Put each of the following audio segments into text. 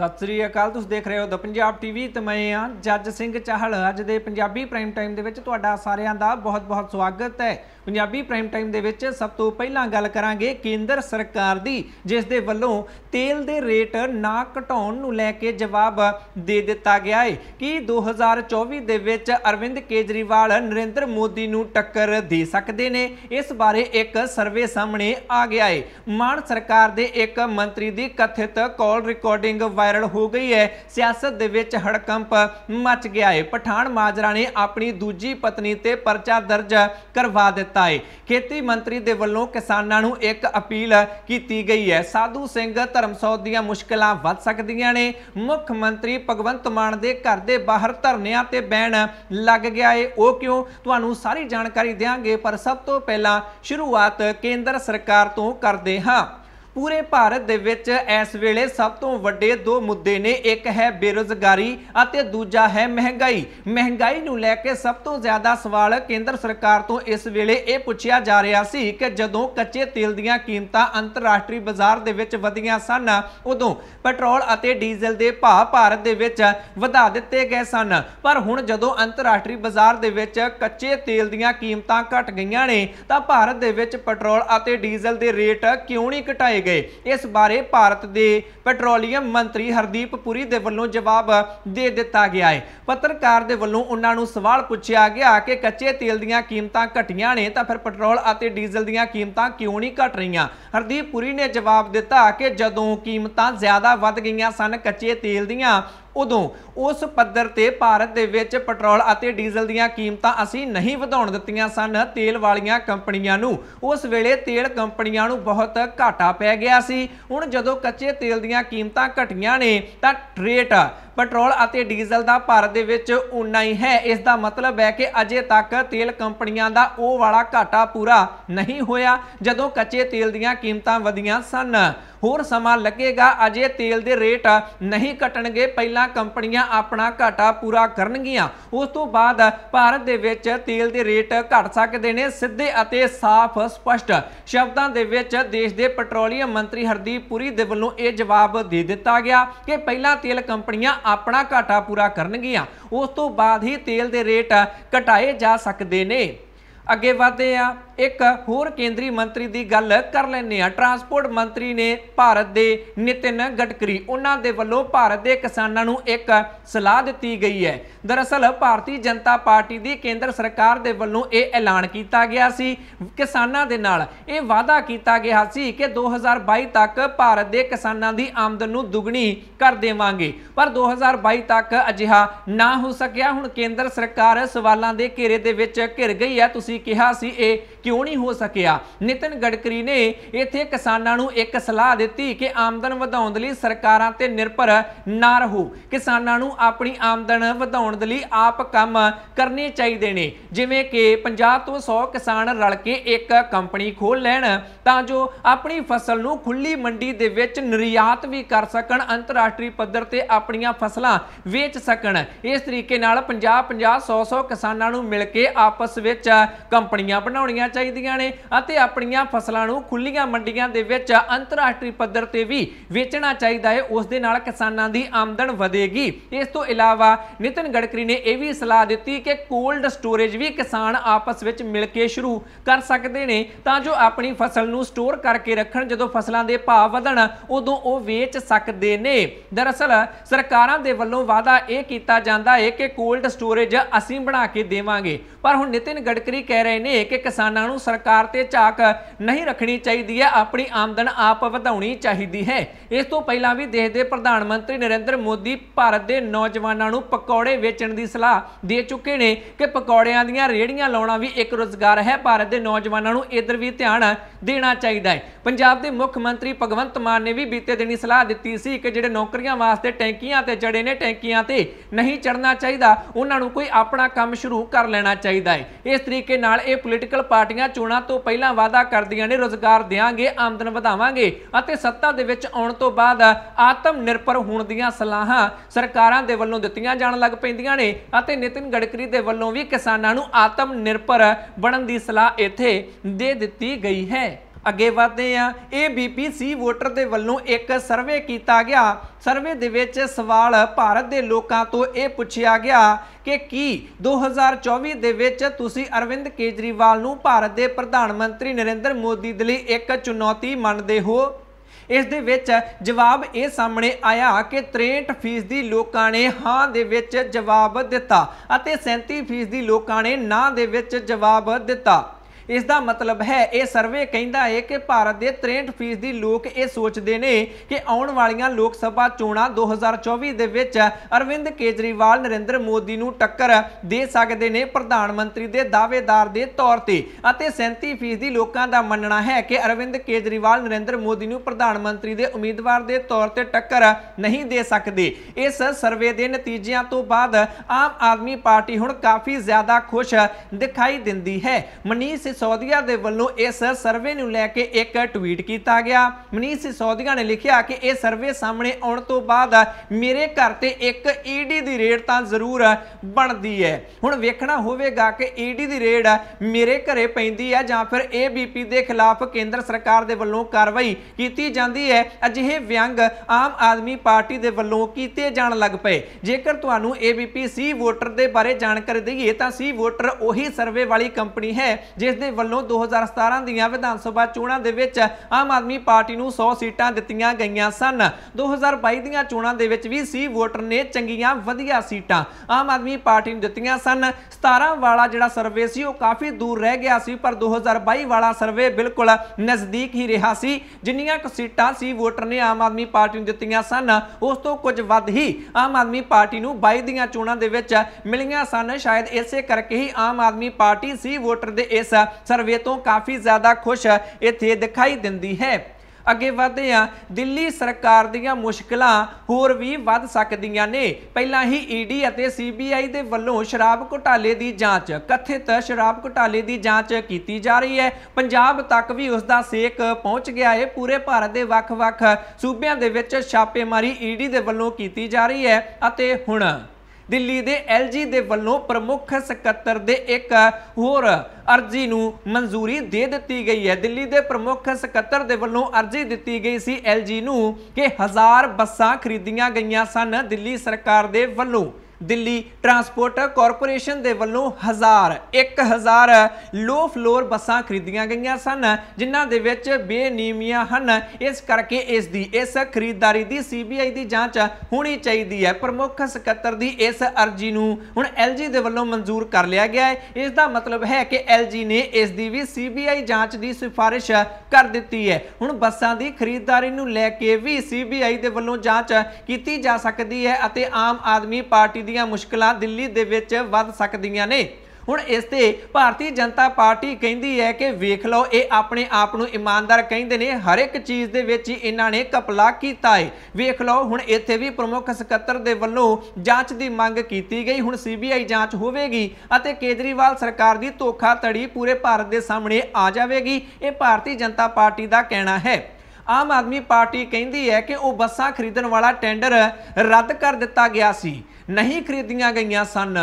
ਸਤਿ ਸ੍ਰੀ ਅਕਾਲ ਤੁਸੀਂ ਦੇਖ ਰਹੇ ਹੋ ਦ ਪੰਜਾਬ ਟੀਵੀ ਤੇ ਮੈਂ ਆ ਜੱਜ ਸਿੰਘ ਚਾਹਲ ਅੱਜ ਦੇ ਪੰਜਾਬੀ ਪ੍ਰਾਈਮ ਟਾਈਮ ਦੇ ਵਿੱਚ ਤੁਹਾਡਾ ਸਾਰਿਆਂ ਦਾ ਬਹੁਤ-ਬਹੁਤ ਸਵਾਗਤ ਹੈ ਪੰਜਾਬੀ ਪ੍ਰਾਈਮ ਟਾਈਮ ਦੇ ਵਿੱਚ ਸਭ ਤੋਂ ਪਹਿਲਾਂ ਗੱਲ ਕਰਾਂਗੇ ਕੇਂਦਰ ਸਰਕਾਰ ਦੀ ਜਿਸ ਦੇ ਵੱਲੋਂ ਤੇਲ ਦੇ ਰੇਟ ਨਾ ਘਟਾਉਣ ਨੂੰ ਲੈ ਕੇ ਜਵਾਬ ਦੇ ਦਿੱਤਾ ਗਿਆ ਹੈ ਕਿ 2024 ਦੇ ਵਿੱਚ ਅਰਵਿੰਦ ਕੇਜਰੀਵਾਲ ਨਰਿੰਦਰ ਮੋਦੀ ਨੂੰ ਟੱਕਰ ਦੇ ਸਕਦੇ ਨੇ ਇਸ ਬਾਰੇ ਇੱਕ ਸਰਵੇ ਸਾਹਮਣੇ ਆ ਗਿਆ ਹੈ ਮਾਨ ਸਰਕਾਰ ਦੇ ਇੱਕ ਮੰਤਰੀ ਦੀ ਕਥਿਤ ਕਾਲ ਰਿਕਾਰਡਿੰਗ ਵਾਇਰਲ ਹੋ ਗਈ ਹੈ ਸਿਆਸਤ ਦੇ ਵਿੱਚ ਹੜਕੰਪ ਮਚ ਗਿਆ ਹੈ ਪਠਾਨ ਮਾਜਰਾ ਨੇ ਆਪਣੀ ਦੂਜੀ ਪਤਨੀ ਤੇ ਪਰਚਾ ਦਰਜ ਕਰਵਾ ਦਿੱਤਾ ਦਿੱਤਾ ਹੈ ਖੇਤੀ ਮੰਤਰੀ ਦੇ ਵੱਲੋਂ ਕਿਸਾਨਾਂ ਨੂੰ ਇੱਕ ਅਪੀਲ ਕੀਤੀ ਗਈ ਹੈ ਸਾਧੂ ਸਿੰਘ ਧਰਮਸੋਤ ਦੀਆਂ ਮੁਸ਼ਕਲਾਂ ਵੱਧ ਸਕਦੀਆਂ ਨੇ ਮੁੱਖ ਮੰਤਰੀ ਭਗਵੰਤ ਮਾਨ ਦੇ ਘਰ ਦੇ ਬਾਹਰ ਧਰਨਿਆਂ ਤੇ ਬੈਣ ਲੱਗ ਗਿਆ ਏ ਉਹ ਕਿਉਂ ਤੁਹਾਨੂੰ ਸਾਰੀ ਜਾਣਕਾਰੀ ਦੇਵਾਂਗੇ ਪਰ ਸਭ ਤੋਂ ਪਹਿਲਾਂ ਸ਼ੁਰੂਆਤ ਕੇਂਦਰ ਸਰਕਾਰ ਤੋਂ ਕਰਦੇ ਹਾਂ ਪੂਰੇ ਭਾਰਤ ਦੇ ਵਿੱਚ ਇਸ ਵੇਲੇ ਸਭ ਤੋਂ ਵੱਡੇ ਦੋ ਮੁੱਦੇ ਨੇ ਇੱਕ ਹੈ ਬੇਰੋਜ਼ਗਾਰੀ ਅਤੇ ਦੂਜਾ ਹੈ ਮਹਿੰਗਾਈ ਮਹਿੰਗਾਈ ਨੂੰ ਲੈ ਕੇ ਸਭ ਤੋਂ ਜ਼ਿਆਦਾ ਸਵਾਲ ਕੇਂਦਰ ਸਰਕਾਰ ਤੋਂ ਇਸ ਵੇਲੇ ਇਹ ਪੁੱਛਿਆ ਜਾ ਰਿਹਾ ਸੀ ਕਿ ਜਦੋਂ ਕੱਚੇ ਤੇਲ ਦੀਆਂ ਕੀਮਤਾਂ ਅੰਤਰਰਾਸ਼ਟਰੀ ਬਾਜ਼ਾਰ ਦੇ ਵਿੱਚ ਵਧੀਆਂ ਸਨ ਉਦੋਂ ਪੈਟਰੋਲ ਅਤੇ ਡੀਜ਼ਲ ਦੇ ਭਾਅ ਭਾਰਤ ਦੇ ਵਿੱਚ ਵਧਾ ਦਿੱਤੇ ਗਏ ਸਨ ਪਰ ਹੁਣ ਜਦੋਂ ਅੰਤਰਰਾਸ਼ਟਰੀ ਬਾਜ਼ਾਰ ਦੇ ਵਿੱਚ ਕੱਚੇ ਤੇਲ ਦੀਆਂ ਕੀਮਤਾਂ ਘਟ ਗਈਆਂ ਨੇ ਤਾਂ ਭਾਰਤ ਦੇ ਵਿੱਚ ਪੈਟਰੋਲ ਅਤੇ ਡੀਜ਼ਲ ਦੇ ਰੇਟ ਕਿਉਂ ਨਹੀਂ ਘਟਾਏ ਲਗਾਏ ਗਏ ਇਸ ਬਾਰੇ ਭਾਰਤ ਦੇ ਪੈਟਰੋਲੀਅਮ ਮੰਤਰੀ ਹਰਦੀਪ ਪੁਰੀ ਦੇ ਵੱਲੋਂ ਜਵਾਬ ਦੇ ਦਿੱਤਾ ਗਿਆ ਹੈ ਪੱਤਰਕਾਰ ਦੇ ਵੱਲੋਂ ਉਹਨਾਂ ਨੂੰ ਸਵਾਲ ਪੁੱਛਿਆ ਗਿਆ ਕਿ ਕੱਚੇ ਤੇਲ ਦੀਆਂ ਕੀਮਤਾਂ ਘਟੀਆਂ ਨੇ ਤਾਂ ਫਿਰ ਪੈਟਰੋਲ ਅਤੇ ਡੀਜ਼ਲ ਦੀਆਂ ਕੀਮਤਾਂ ਕਿਉਂ ਨਹੀਂ ਘਟ ਰਹੀਆਂ ਹਰਦੀਪ ਪੁਰੀ ਨੇ ਜਵਾਬ ਦਿੱਤਾ ਕਿ ਜਦੋਂ ਕੀਮਤਾਂ ਜ਼ਿਆਦਾ ਵੱਧ ਗਈਆਂ ਸਨ ਕੱਚੇ ਤੇਲ ਦੀਆਂ ਉਦੋਂ ਉਸ ਪੱਧਰ ਤੇ ਭਾਰਤ ਦੇ ਵਿੱਚ ਪੈਟਰੋਲ ਅਤੇ ਡੀਜ਼ਲ ਦੀਆਂ ਕੀਮਤਾਂ ਅਸੀਂ ਨਹੀਂ ਵਧਾਉਣ ਦਿੱਤੀਆਂ ਸਨ ਤੇਲ ਵਾਲੀਆਂ ਕੰਪਨੀਆਂ ਨੂੰ ਉਸ ਵੇਲੇ ਤੇਲ ਕੰਪਨੀਆਂ ਨੂੰ ਬਹੁਤ ਘਾਟਾ ਪੈ ਗਿਆ ਸੀ ਹੁਣ ਜਦੋਂ ਕੱਚੇ ਤੇਲ ਦੀਆਂ ਕੀਮਤਾਂ ਘਟੀਆਂ ਨੇ ਤਾਂ ਰੇਟ ਪੈਟਰੋਲ ਅਤੇ ਡੀਜ਼ਲ ਦਾ ਭਾਰਤ ਦੇ ਵਿੱਚ ਉਨਾ ਹੀ ਹੈ ਇਸ ਦਾ ਮਤਲਬ ਹੈ ਕਿ ਅਜੇ ਤੱਕ ਤੇਲ ਕੰਪਨੀਆਂ ਦਾ ਉਹ ਵਾਲਾ ਘਾਟਾ ਪੂਰਾ ਨਹੀਂ ਹੋਇਆ ਜਦੋਂ ਕੱਚੇ ਤੇਲ ਦੀਆਂ ਕੀਮਤਾਂ ਵਧੀਆਂ ਸਨ ਹੋਰ ਸਮਾਂ ਲੱਗੇਗਾ ਅਜੇ ਤੇਲ ਦੇ ਰੇਟ ਨਹੀਂ ਕਟਣਗੇ ਪਹਿਲਾਂ ਕੰਪਨੀਆਂ ਆਪਣਾ ਘਾਟਾ ਪੂਰਾ ਕਰਨਗੀਆਂ ਉਸ ਤੋਂ ਬਾਅਦ ਭਾਰਤ ਦੇ ਵਿੱਚ ਤੇਲ ਦੇ ਰੇਟ ਘਟ ਸਕਦੇ ਨੇ ਸਿੱਧੇ ਅਤੇ ਸਾਫ਼ ਸਪਸ਼ਟ ਸ਼ਬਦਾਂ ਦੇ ਵਿੱਚ ਦੇਸ਼ ਦੇ ਪੈਟਰੋਲੀਅਮ ਮੰਤਰੀ ਹਰਦੀਪ ਪੁਰੀ ਦੇ ਵੱਲੋਂ ਇਹ ਜਵਾਬ ਦੇ ਦਿੱਤਾ ਗਿਆ ਕਿ ਪਹਿਲਾਂ ਤੇਲ ਕੰਪਨੀਆਂ ਆਪਣਾ ਘਾਟਾ ਪੂਰਾ ਕਰਨਗੀਆਂ ਉਸ ਤੋਂ ਬਾਅਦ ਹੀ ਤੇਲ ਦੇ ਰੇਟ ਘਟਾਏ ਜਾ ਸਕਦੇ ਨੇ ਅੱਗੇ ਵਧਦੇ ਆ ਇੱਕ ਹੋਰ ਕੇਂਦਰੀ ਮੰਤਰੀ ਦੀ ਗੱਲ ਕਰ ਲੈਨੇ ਆ ਟਰਾਂਸਪੋਰਟ ਮੰਤਰੀ ਨੇ ਭਾਰਤ ਦੇ ਨਿਤਿਨ ਗਟਕਰੀ ਉਹਨਾਂ ਦੇ ਵੱਲੋਂ ਭਾਰਤ ਦੇ ਕਿਸਾਨਾਂ ਨੂੰ ਇੱਕ ਸਲਾਹ ਦਿੱਤੀ ਗਈ ਹੈ ਦਰਅਸਲ ਭਾਰਤੀ ਜਨਤਾ ਪਾਰਟੀ ਦੀ ਕੇਂਦਰ ਸਰਕਾਰ ਦੇ ਵੱਲੋਂ ਇਹ ਐਲਾਨ ਕੀਤਾ ਗਿਆ ਸੀ ਕਿਸਾਨਾਂ ਦੇ ਨਾਲ ਇਹ ਵਾਅਦਾ ਕੀਤਾ ਗਿਆ ਸੀ ਕਿ 2022 ਤੱਕ ਭਾਰਤ ਦੇ ਕਿਸਾਨਾਂ ਦੀ ਆਮਦਨ ਨੂੰ ਦੁੱਗਣੀ ਕਰ ਦੇਵਾਂਗੇ ਪਰ 2022 ਤੱਕ ਅਜਿਹਾ ਨਾ ਹੋ ਸਕਿਆ ਹੁਣ ਕੇਂਦਰ ਸਰਕਾਰ ਸਵਾਲਾਂ ਦੇ ਘੇਰੇ ਦੇ ਵਿੱਚ ਘਿਰ ਗਈ ਹੈ ਤੁਸੀਂ ਅਸੀਂ ਕਿਹਾ ਸੀ ਇਹ ਕਿਉਂ ਨਹੀਂ ਹੋ ਸਕਿਆ ਨਿਤਨ ਗੜਕਰੀ ਨੇ ਇੱਥੇ ਕਿਸਾਨਾਂ ਨੂੰ ਇੱਕ ਸਲਾਹ ਦਿੱਤੀ ਕਿ ਆਮਦਨ ਵਧਾਉਣ ਲਈ ਸਰਕਾਰਾਂ ਤੇ ਨਿਰਭਰ ਨਾ ਰਹੋ ਕਿਸਾਨਾਂ ਨੂੰ ਆਪਣੀ ਆਮਦਨ ਵਧਾਉਣ ਦੇ ਲਈ ਆਪ ਕੰਮ ਕਰਨੇ ਚਾਹੀਦੇ ਨੇ ਜਿਵੇਂ ਕਿ 50 ਤੋਂ 100 ਕਿਸਾਨ ਰਲ ਕੇ ਇੱਕ ਕੰਪਨੀ ਖੋਲ ਲੈਣ ਤਾਂ ਜੋ ਆਪਣੀ ਫਸਲ ਨੂੰ ਖੁੱਲੀ ਮੰਡੀ ਦੇ ਵਿੱਚ ਨਿਰਯਾਤ ਵੀ ਕਰ ਸਕਣ ਅੰਤਰਰਾਸ਼ਟਰੀ ਪੱਧਰ ਤੇ ਆਪਣੀਆਂ ਫਸਲਾਂ ਵੇਚ ਸਕਣ ਇਸ ਤਰੀਕੇ ਨਾਲ 50 50 100 100 ਕਿਸਾਨਾਂ ਨੂੰ ਮਿਲ ਕੇ ਆਪਸ ਵਿੱਚ ਕੰਪਨੀਆਂ ਬਣਾਉਣੀਆਂ ਚਾਹੀਦੀਆਂ ਨੇ ਅਤੇ ਆਪਣੀਆਂ ਫਸਲਾਂ ਨੂੰ ਖੁੱਲੀਆਂ ਮੰਡੀਆਂ ਦੇ ਵਿੱਚ ਅੰਤਰਰਾਸ਼ਟਰੀ ਪੱਧਰ ਤੇ ਵੀ ਵੇਚਣਾ ਚਾਹੀਦਾ ਹੈ ਉਸ ਦੇ ਨਾਲ ਕਿਸਾਨਾਂ ਦੀ ਆਮਦਨ ਵਧੇਗੀ ਇਸ ਤੋਂ ਇਲਾਵਾ ਨਿਤਨ ਗੜਕਰੀ ਨੇ ਇਹ ਵੀ ਸਲਾਹ ਦਿੱਤੀ ਕਿ ਕੋਲਡ ਸਟੋਰੇਜ ਵੀ ਕਿਸਾਨ ਆਪਸ ਵਿੱਚ ਮਿਲ ਕੇ ਸ਼ੁਰੂ ਕਰ ਸਕਦੇ ਨੇ ਤਾਂ ਜੋ ਆਪਣੀ ਫਸਲ ਨੂੰ ਸਟੋਰ ਕਰਕੇ ਰੱਖਣ ਜਦੋਂ ਫਸਲਾਂ ਦੇ ਭਾਅ ਵਧਣ ਉਦੋਂ ਉਹ ਵੇਚ ਸਕਦੇ ਨੇ ਦਰਅਸਲ ਸਰਕਾਰਾਂ ਦੇ ਵੱਲੋਂ ਵਾਅਦਾ ਇਹ ਕੀਤਾ ਜਾਂਦਾ ਹੈ ਕਿ ਕੋਲਡ ਸਟੋਰੇਜ ਅਸੀਂ ਬਣਾ ਕੇ ਦੇਵਾਂਗੇ ਪਰ ਹੁਣ ਨਿਤਨ ਗੜਕਰੀ ਕਹਿ ਕਹਿ ਰਹੇ ਨੇ ਕਿ ਕਿਸਾਨਾਂ ਨੂੰ ਸਰਕਾਰ ਤੇ ਝਾਕ ਨਹੀਂ ਰੱਖਣੀ ਚਾਹੀਦੀ ਹੈ ਆਪਣੀ ਆਮਦਨ ਆਪ ਵਧਾਉਣੀ ਚਾਹੀਦੀ ਹੈ ਇਸ ਤੋਂ ਪਹਿਲਾਂ ਵੀ ਦੇਸ਼ ਦੇ ਪ੍ਰਧਾਨ ਮੰਤਰੀ ਨਰਿੰਦਰ ਮੋਦੀ ਭਾਰਤ ਦੇ ਨੌਜਵਾਨਾਂ ਨੂੰ ਪਕੌੜੇ ਵੇਚਣ ਦੀ ਸਲਾਹ ਦੇ ਚੁੱਕੇ ਨੇ ਕਿ ਪਕੌੜਿਆਂ ਦੀਆਂ ਰੇੜੀਆਂ ਲਾਉਣਾ ਵੀ ਇੱਕ ਰੋਜ਼ਗਾਰ ਹੈ ਭਾਰਤ ਦੇ ਨੌਜਵਾਨਾਂ ਨੂੰ ਇਧਰ ਵੀ ਧਿਆਨ ਦੇਣਾ ਚਾਹੀਦਾ ਹੈ ਪੰਜਾਬ ਦੇ ਮੁੱਖ ਮੰਤਰੀ ਭਗਵੰਤ ਮਾਨ ਨੇ ਵੀ ਬੀਤੇ ਦਿਨੀ ਸਲਾਹ ਦਿੱਤੀ ਸੀ ਕਿ ਜਿਹੜੇ ਨੌਕਰੀਆਂ ਵਾਸਤੇ ਟੈਂਕੀਆਂ ਤੇ ਚੜੇ ਨੇ ਟੈਂਕੀਆਂ ਤੇ ਨਹੀਂ ਚੜਨਾ ਚਾਹੀਦਾ ਉਹਨਾਂ ਨੂੰ ਕੋਈ ਆਪਣਾ ਕੰਮ ਸ਼ੁਰੂ ਕਰ ਲੈਣਾ ਚਾਹੀਦਾ ਹੈ ਇਸ ਤਰੀਕੇ ਨਾਲ ਨਾਲ ਇਹ ਪੋਲੀਟੀਕਲ ਪਾਰਟੀਆਂ ਚੋਣਾਂ ਤੋਂ ਪਹਿਲਾਂ ਵਾਅਦਾ ਕਰਦੀਆਂ ਨੇ ਰੋਜ਼ਗਾਰ ਦੇਵਾਂਗੇ ਆਮਦਨ ਵਧਾਵਾਂਗੇ ਅਤੇ ਸੱਤਾ ਦੇ ਵਿੱਚ ਆਉਣ ਤੋਂ ਬਾਅਦ ਆਤਮ ਨਿਰਭਰ ਹੋਣ ਦੀਆਂ ਸਲਾਹਾਂ ਸਰਕਾਰਾਂ ਦੇ ਵੱਲੋਂ ਦਿੱਤੀਆਂ ਜਾਣ ਲੱਗ ਪੈਂਦੀਆਂ ਨੇ ਅਤੇ ਨਿਤਿਨ ਗੜਕਰੀ ਦੇ ਵੱਲੋਂ ਵੀ ਕਿਸਾਨਾਂ ਨੂੰ ਆਤਮ ਨਿਰਭਰ ਬਣਨ ਦੀ ਸਲਾਹ ਇੱਥੇ ਦੇ ਦਿੱਤੀ ਗਈ ਹੈ ਅੱਗੇ ਵਧਦੇ ਆ ਇਹ ਬੀਪੀਸੀ ਵੋਟਰ ਦੇ ਵੱਲੋਂ ਇੱਕ ਸਰਵੇ ਕੀਤਾ ਗਿਆ ਸਰਵੇ ਦੇ ਵਿੱਚ ਸਵਾਲ ਭਾਰਤ ਦੇ ਲੋਕਾਂ ਤੋਂ ਇਹ ਪੁੱਛਿਆ ਗਿਆ ਕਿ ਕੀ 2024 ਦੇ ਵਿੱਚ ਤੁਸੀਂ ਅਰਵਿੰਦ ਕੇਜਰੀਵਾਲ ਨੂੰ ਭਾਰਤ ਦੇ ਪ੍ਰਧਾਨ ਮੰਤਰੀ ਨਰਿੰਦਰ ਮੋਦੀ ਦੇ ਲਈ ਇੱਕ ਚੁਣੌਤੀ ਮੰਨਦੇ ਹੋ ਇਸ ਦੇ ਵਿੱਚ ਜਵਾਬ ਇਹ ਸਾਹਮਣੇ ਆਇਆ ਕਿ 63% ਦੀ ਲੋਕਾਂ ਨੇ ਹਾਂ ਦੇ ਵਿੱਚ ਜਵਾਬ ਦਿੱਤਾ ਅਤੇ 37% ਦੀ ਲੋਕਾਂ ਨੇ ਨਾ ਦੇ ਵਿੱਚ ਜਵਾਬ ਦਿੱਤਾ ਇਸ ਦਾ ਮਤਲਬ ਹੈ ਇਹ ਸਰਵੇ ਕਹਿੰਦਾ ਹੈ ਕਿ ਭਾਰਤ ਦੇ 63% ਲੋਕ ਇਹ ਸੋਚਦੇ ਨੇ ਕਿ ਆਉਣ ਵਾਲੀਆਂ ਲੋਕ ਸਭਾ ਚੋਣਾਂ 2024 ਦੇ ਵਿੱਚ ਅਰਵਿੰਦ ਕੇਜਰੀਵਾਲ ਨਰਿੰਦਰ ਮੋਦੀ ਨੂੰ ਟੱਕਰ ਦੇ ਸਕਦੇ ਨੇ ਪ੍ਰਧਾਨ ਮੰਤਰੀ ਦੇ ਦਾਅਵੇਦਾਰ ਦੇ ਤੌਰ ਤੇ ਅਤੇ 37% ਲੋਕਾਂ ਦਾ ਮੰਨਣਾ ਹੈ ਕਿ ਅਰਵਿੰਦ ਕੇਜਰੀਵਾਲ ਨਰਿੰਦਰ ਮੋਦੀ ਨੂੰ ਪ੍ਰਧਾਨ ਮੰਤਰੀ ਦੇ ਉਮੀਦਵਾਰ ਦੇ ਤੌਰ ਤੇ ਟੱਕਰ ਨਹੀਂ ਦੇ ਸਕਦੇ ਇਸ ਸਰਵੇ ਦੇ ਨਤੀਜਿਆਂ ਤੋਂ ਬਾਅਦ ਆਮ ਆਦਮੀ ਪਾਰਟੀ ਹੁਣ ਕਾਫੀ ਜ਼ਿਆਦਾ ਖੁਸ਼ ਦਿਖਾਈ ਦਿੰਦੀ ਹੈ ਮਨੀਸ਼ ਸਿਸੋਦੀਆ ਦੇ ਵੱਲੋਂ ਇਸ ਸਰਵੇ ਨੂੰ ਲੈ ਕੇ ਇੱਕ ਟਵੀਟ ਕੀਤਾ ਗਿਆ ਮਨੀਸ਼ ਸਿਸੋਦੀਆ ਨੇ ਲਿਖਿਆ ਕਿ ਇਹ ਸਰਵੇ ਸਾਹਮਣੇ ਆਉਣ ਤੋਂ ਬਾਅਦ ਮੇਰੇ ਘਰ ਤੇ ਇੱਕ ਈਡੀ e ਦੀ ਰੇਡ ਤਾਂ ਜ਼ਰੂਰ ਬਣਦੀ ਹੈ ਹੁਣ ਵੇਖਣਾ ਹੋਵੇਗਾ ਕਿ ਈਡੀ e ਦੀ ਰੇਡ ਮੇਰੇ ਘਰੇ ਪੈਂਦੀ ਹੈ ਜਾਂ ਫਿਰ ਏਬੀਪੀ ਦੇ ਖਿਲਾਫ ਕੇਂਦਰ ਸਰਕਾਰ ਦੇ ਵੱਲੋਂ ਕਾਰਵਾਈ ਕੀਤੀ ਜਾਂਦੀ ਹੈ ਅਜਿਹੇ ਵਿਅੰਗ ਆਮ ਆਦਮੀ ਪਾਰਟੀ ਦੇ ਵੱਲੋਂ ਕੀਤੇ ਜਾਣ ਲੱਗ ਪਏ ਜੇਕਰ ਤੁਹਾਨੂੰ ਏਬੀਪੀ ਸੀ ਵੋਟਰ ਦੇ ਬਾਰੇ ਜਾਣਕਾਰੀ ਦੇਈਏ ਤਾਂ ਸੀ ਵੋਟਰ ਉਹੀ ਸਰਵੇ ਵਾਲੀ ਕੰਪਨੀ ਹੈ ਜਿਸ ਦੇ ਦੇ ਵੱਲੋਂ 2017 ਦੀਆਂ ਵਿਧਾਨ ਸਭਾ ਚੋਣਾਂ ਦੇ ਵਿੱਚ ਆਮ ਆਦਮੀ ਪਾਰਟੀ ਨੂੰ 100 ਸੀਟਾਂ ਦਿੱਤੀਆਂ ਗਈਆਂ ਸਨ 2022 ਦੀਆਂ ਚੋਣਾਂ ਦੇ ਵਿੱਚ ਵੀ ਸੀ ਵੋਟਰ ਨੇ ਚੰਗੀਆਂ ਵਧੀਆ ਸੀਟਾਂ ਆਮ ਆਦਮੀ ਪਾਰਟੀ ਨੂੰ ਦਿੱਤੀਆਂ ਸਨ 17 ਵਾਲਾ ਜਿਹੜਾ ਸਰਵੇ ਸੀ ਉਹ ਕਾਫੀ ਦੂਰ ਰਹਿ ਗਿਆ ਸੀ ਪਰ 2022 ਵਾਲਾ ਸਰਵੇ ਬਿਲਕੁਲ ਨਜ਼ਦੀਕ ਹੀ ਰਿਹਾ ਸੀ ਜਿੰਨੀਆਂ ਕੁ ਸੀਟਾਂ ਸੀ ਵੋਟਰ ਨੇ ਆਮ ਆਦਮੀ ਪਾਰਟੀ ਨੂੰ ਦਿੱਤੀਆਂ ਸਨ ਉਸ ਤੋਂ ਕੁਝ ਵੱਧ ਹੀ ਆਮ ਆਦਮੀ ਪਾਰਟੀ ਨੂੰ 22 ਦੀਆਂ ਚੋਣਾਂ ਦੇ ਵਿੱਚ ਮਿਲੀਆਂ ਸਨ ਸ਼ਾਇਦ ਇਸੇ ਕਰਕੇ ਹੀ ਆਮ ਆਦਮੀ ਪਾਰਟੀ ਸੀ ਵੋਟਰ ਦੇ ਇਸ ਸਰਵੇ ਤੋਂ ਕਾਫੀ ਜ਼ਿਆਦਾ ਖੁਸ਼ ਇੱਥੇ ਦਿਖਾਈ ਦਿੰਦੀ ਹੈ ਅੱਗੇ ਵਧਦੇ ਆ ਦਿੱਲੀ ਸਰਕਾਰ ਦੀਆਂ ਮੁਸ਼ਕਲਾਂ ਹੋਰ ਵੀ ਵੱਧ ਸਕਦੀਆਂ ਨੇ ਪਹਿਲਾਂ ਹੀ ਈਡੀ ਅਤੇ ਸੀਬੀਆਈ ਦੇ ਵੱਲੋਂ ਸ਼ਰਾਬ ਘੁਟਾਲੇ ਦੀ ਜਾਂਚ ਕਥਿਤ ਸ਼ਰਾਬ ਘੁਟਾਲੇ ਦੀ ਜਾਂਚ ਕੀਤੀ ਜਾ ਰਹੀ ਹੈ ਪੰਜਾਬ ਤੱਕ ਵੀ ਉਸ ਦਾ ਸੇਕ ਪਹੁੰਚ ਗਿਆ ਹੈ ਪੂਰੇ ਭਾਰਤ ਦੇ ਵੱਖ-ਵੱਖ ਸੂਬਿਆਂ ਦੇ ਵਿੱਚ ਛਾਪੇਮਾਰੀ ਈਡੀ ਦੇ ਵੱਲੋਂ ਕੀਤੀ ਜਾ ਰਹੀ ਹੈ ਅਤੇ ਹੁਣ ਦਿੱਲੀ ਦੇ ਐਲਜੀ ਦੇ ਵੱਲੋਂ ਪ੍ਰਮੁੱਖ ਸਕੱਤਰ ਦੇ ਇੱਕ ਹੋਰ ਅਰਜ਼ੀ ਨੂੰ ਮਨਜ਼ੂਰੀ ਦੇ ਦਿੱਤੀ ਗਈ ਹੈ ਦਿੱਲੀ ਦੇ ਪ੍ਰਮੁੱਖ ਸਕੱਤਰ ਦੇ ਵੱਲੋਂ ਅਰਜ਼ੀ ਦਿੱਤੀ ਗਈ ਸੀ ਐਲਜੀ ਨੂੰ ਕਿ ਹਜ਼ਾਰ ਬੱਸਾਂ ਖਰੀਦੀਆਂ ਗਈਆਂ ਸਨ ਦਿੱਲੀ ਸਰਕਾਰ ਦੇ ਵੱਲੋਂ ਦਿੱਲੀ ਟਰਾਂਸਪੋਰਟ ਕਾਰਪੋਰੇਸ਼ਨ ਦੇ ਵੱਲੋਂ ਹਜ਼ਾਰ 1000 ਲੋ ਫਲੋਰ ਬੱਸਾਂ ਖਰੀਦੀਆਂ ਗਈਆਂ ਸਨ ਜਿਨ੍ਹਾਂ ਦੇ ਵਿੱਚ ਬੇਨੀਮੀਆਂ ਹਨ ਇਸ ਕਰਕੇ ਇਸ ਦੀ ਇਸ ਖਰੀਦਦਾਰੀ ਦੀ ਸੀਬੀਆਈ ਦੀ ਜਾਂਚ ਹੋਣੀ ਚਾਹੀਦੀ ਹੈ ਪ੍ਰਮੁੱਖ ਸਕੱਤਰ ਦੀ ਇਸ ਅਰਜ਼ੀ ਨੂੰ ਹੁਣ ਐਲਜੀ ਦੇ ਵੱਲੋਂ ਮਨਜ਼ੂਰ ਕਰ ਲਿਆ ਗਿਆ ਹੈ ਇਸ ਦਾ ਮਤਲਬ ਹੈ ਕਿ ਐਲਜੀ ਨੇ ਇਸ ਦੀ ਵੀ ਸੀਬੀਆਈ ਜਾਂਚ ਦੀ ਸਿਫਾਰਿਸ਼ ਕਰ ਦਿੱਤੀ ਹੈ ਹੁਣ ਬੱਸਾਂ ਦੀ ਖਰੀਦਦਾਰੀ ਨੂੰ ਲੈ ਕੇ ਵੀ ਸੀਬੀਆਈ ਦੇ ਵੱਲੋਂ ਜਾਂਚ ਕੀਤੀ ਜਾ ਸਕਦੀ ਹੈ ਅਤੇ ਆਮ ਆਦਮੀ ਪਾਰਟੀ ਦੀਆਂ ਮੁਸ਼ਕਲਾਂ ਦਿੱਲੀ ਦੇ ਵਿੱਚ ਵੱਧ ਸਕਦੀਆਂ ਨੇ ਹੁਣ ਇਸ ਤੇ ਭਾਰਤੀ ਜਨਤਾ ਪਾਰਟੀ ਕਹਿੰਦੀ ਹੈ ਕਿ ਵੇਖ ਲਓ ਇਹ ਆਪਣੇ ਆਪ ਨੂੰ ਇਮਾਨਦਾਰ ਕਹਿੰਦੇ ਨੇ ਹਰ ਇੱਕ ਚੀਜ਼ ਦੇ ਵਿੱਚ ਹੀ ਇਹਨਾਂ ਨੇ ਕਪਲਾ ਕੀਤਾ ਹੈ ਵੇਖ ਲਓ ਹੁਣ ਇੱਥੇ ਵੀ ਪ੍ਰਮੁੱਖ ਸਕੱਤਰ ਦੇ ਵੱਲੋਂ ਜਾਂਚ ਦੀ ਮੰਗ ਕੀਤੀ ਗਈ ਹੁਣ ਸੀਬੀਆਈ ਜਾਂਚ ਹੋਵੇਗੀ ਅਤੇ ਕੇਜਰੀਵਾਲ ਸਰਕਾਰ ਦੀ ਧੋਖਾਧੜੀ ਪੂਰੇ ਭਾਰਤ ਦੇ ਸਾਹਮਣੇ ਆ ਜਾਵੇਗੀ ਇਹ ਭਾਰਤੀ ਜਨਤਾ ਪਾਰਟੀ ਦਾ ਕਹਿਣਾ ਹੈ ਆਮ ਆਦਮੀ ਪਾਰਟੀ ਕਹਿੰਦੀ ਹੈ ਕਿ ਉਹ ਬੱਸਾਂ ਖਰੀਦਣ ਵਾਲਾ ਟੈਂਡਰ ਰੱਦ ਕਰ ਦਿੱਤਾ ਗਿਆ ਸੀ ਨਹੀਂ ਖਰੀਦੀਆਂ ਗਈਆਂ ਸਨ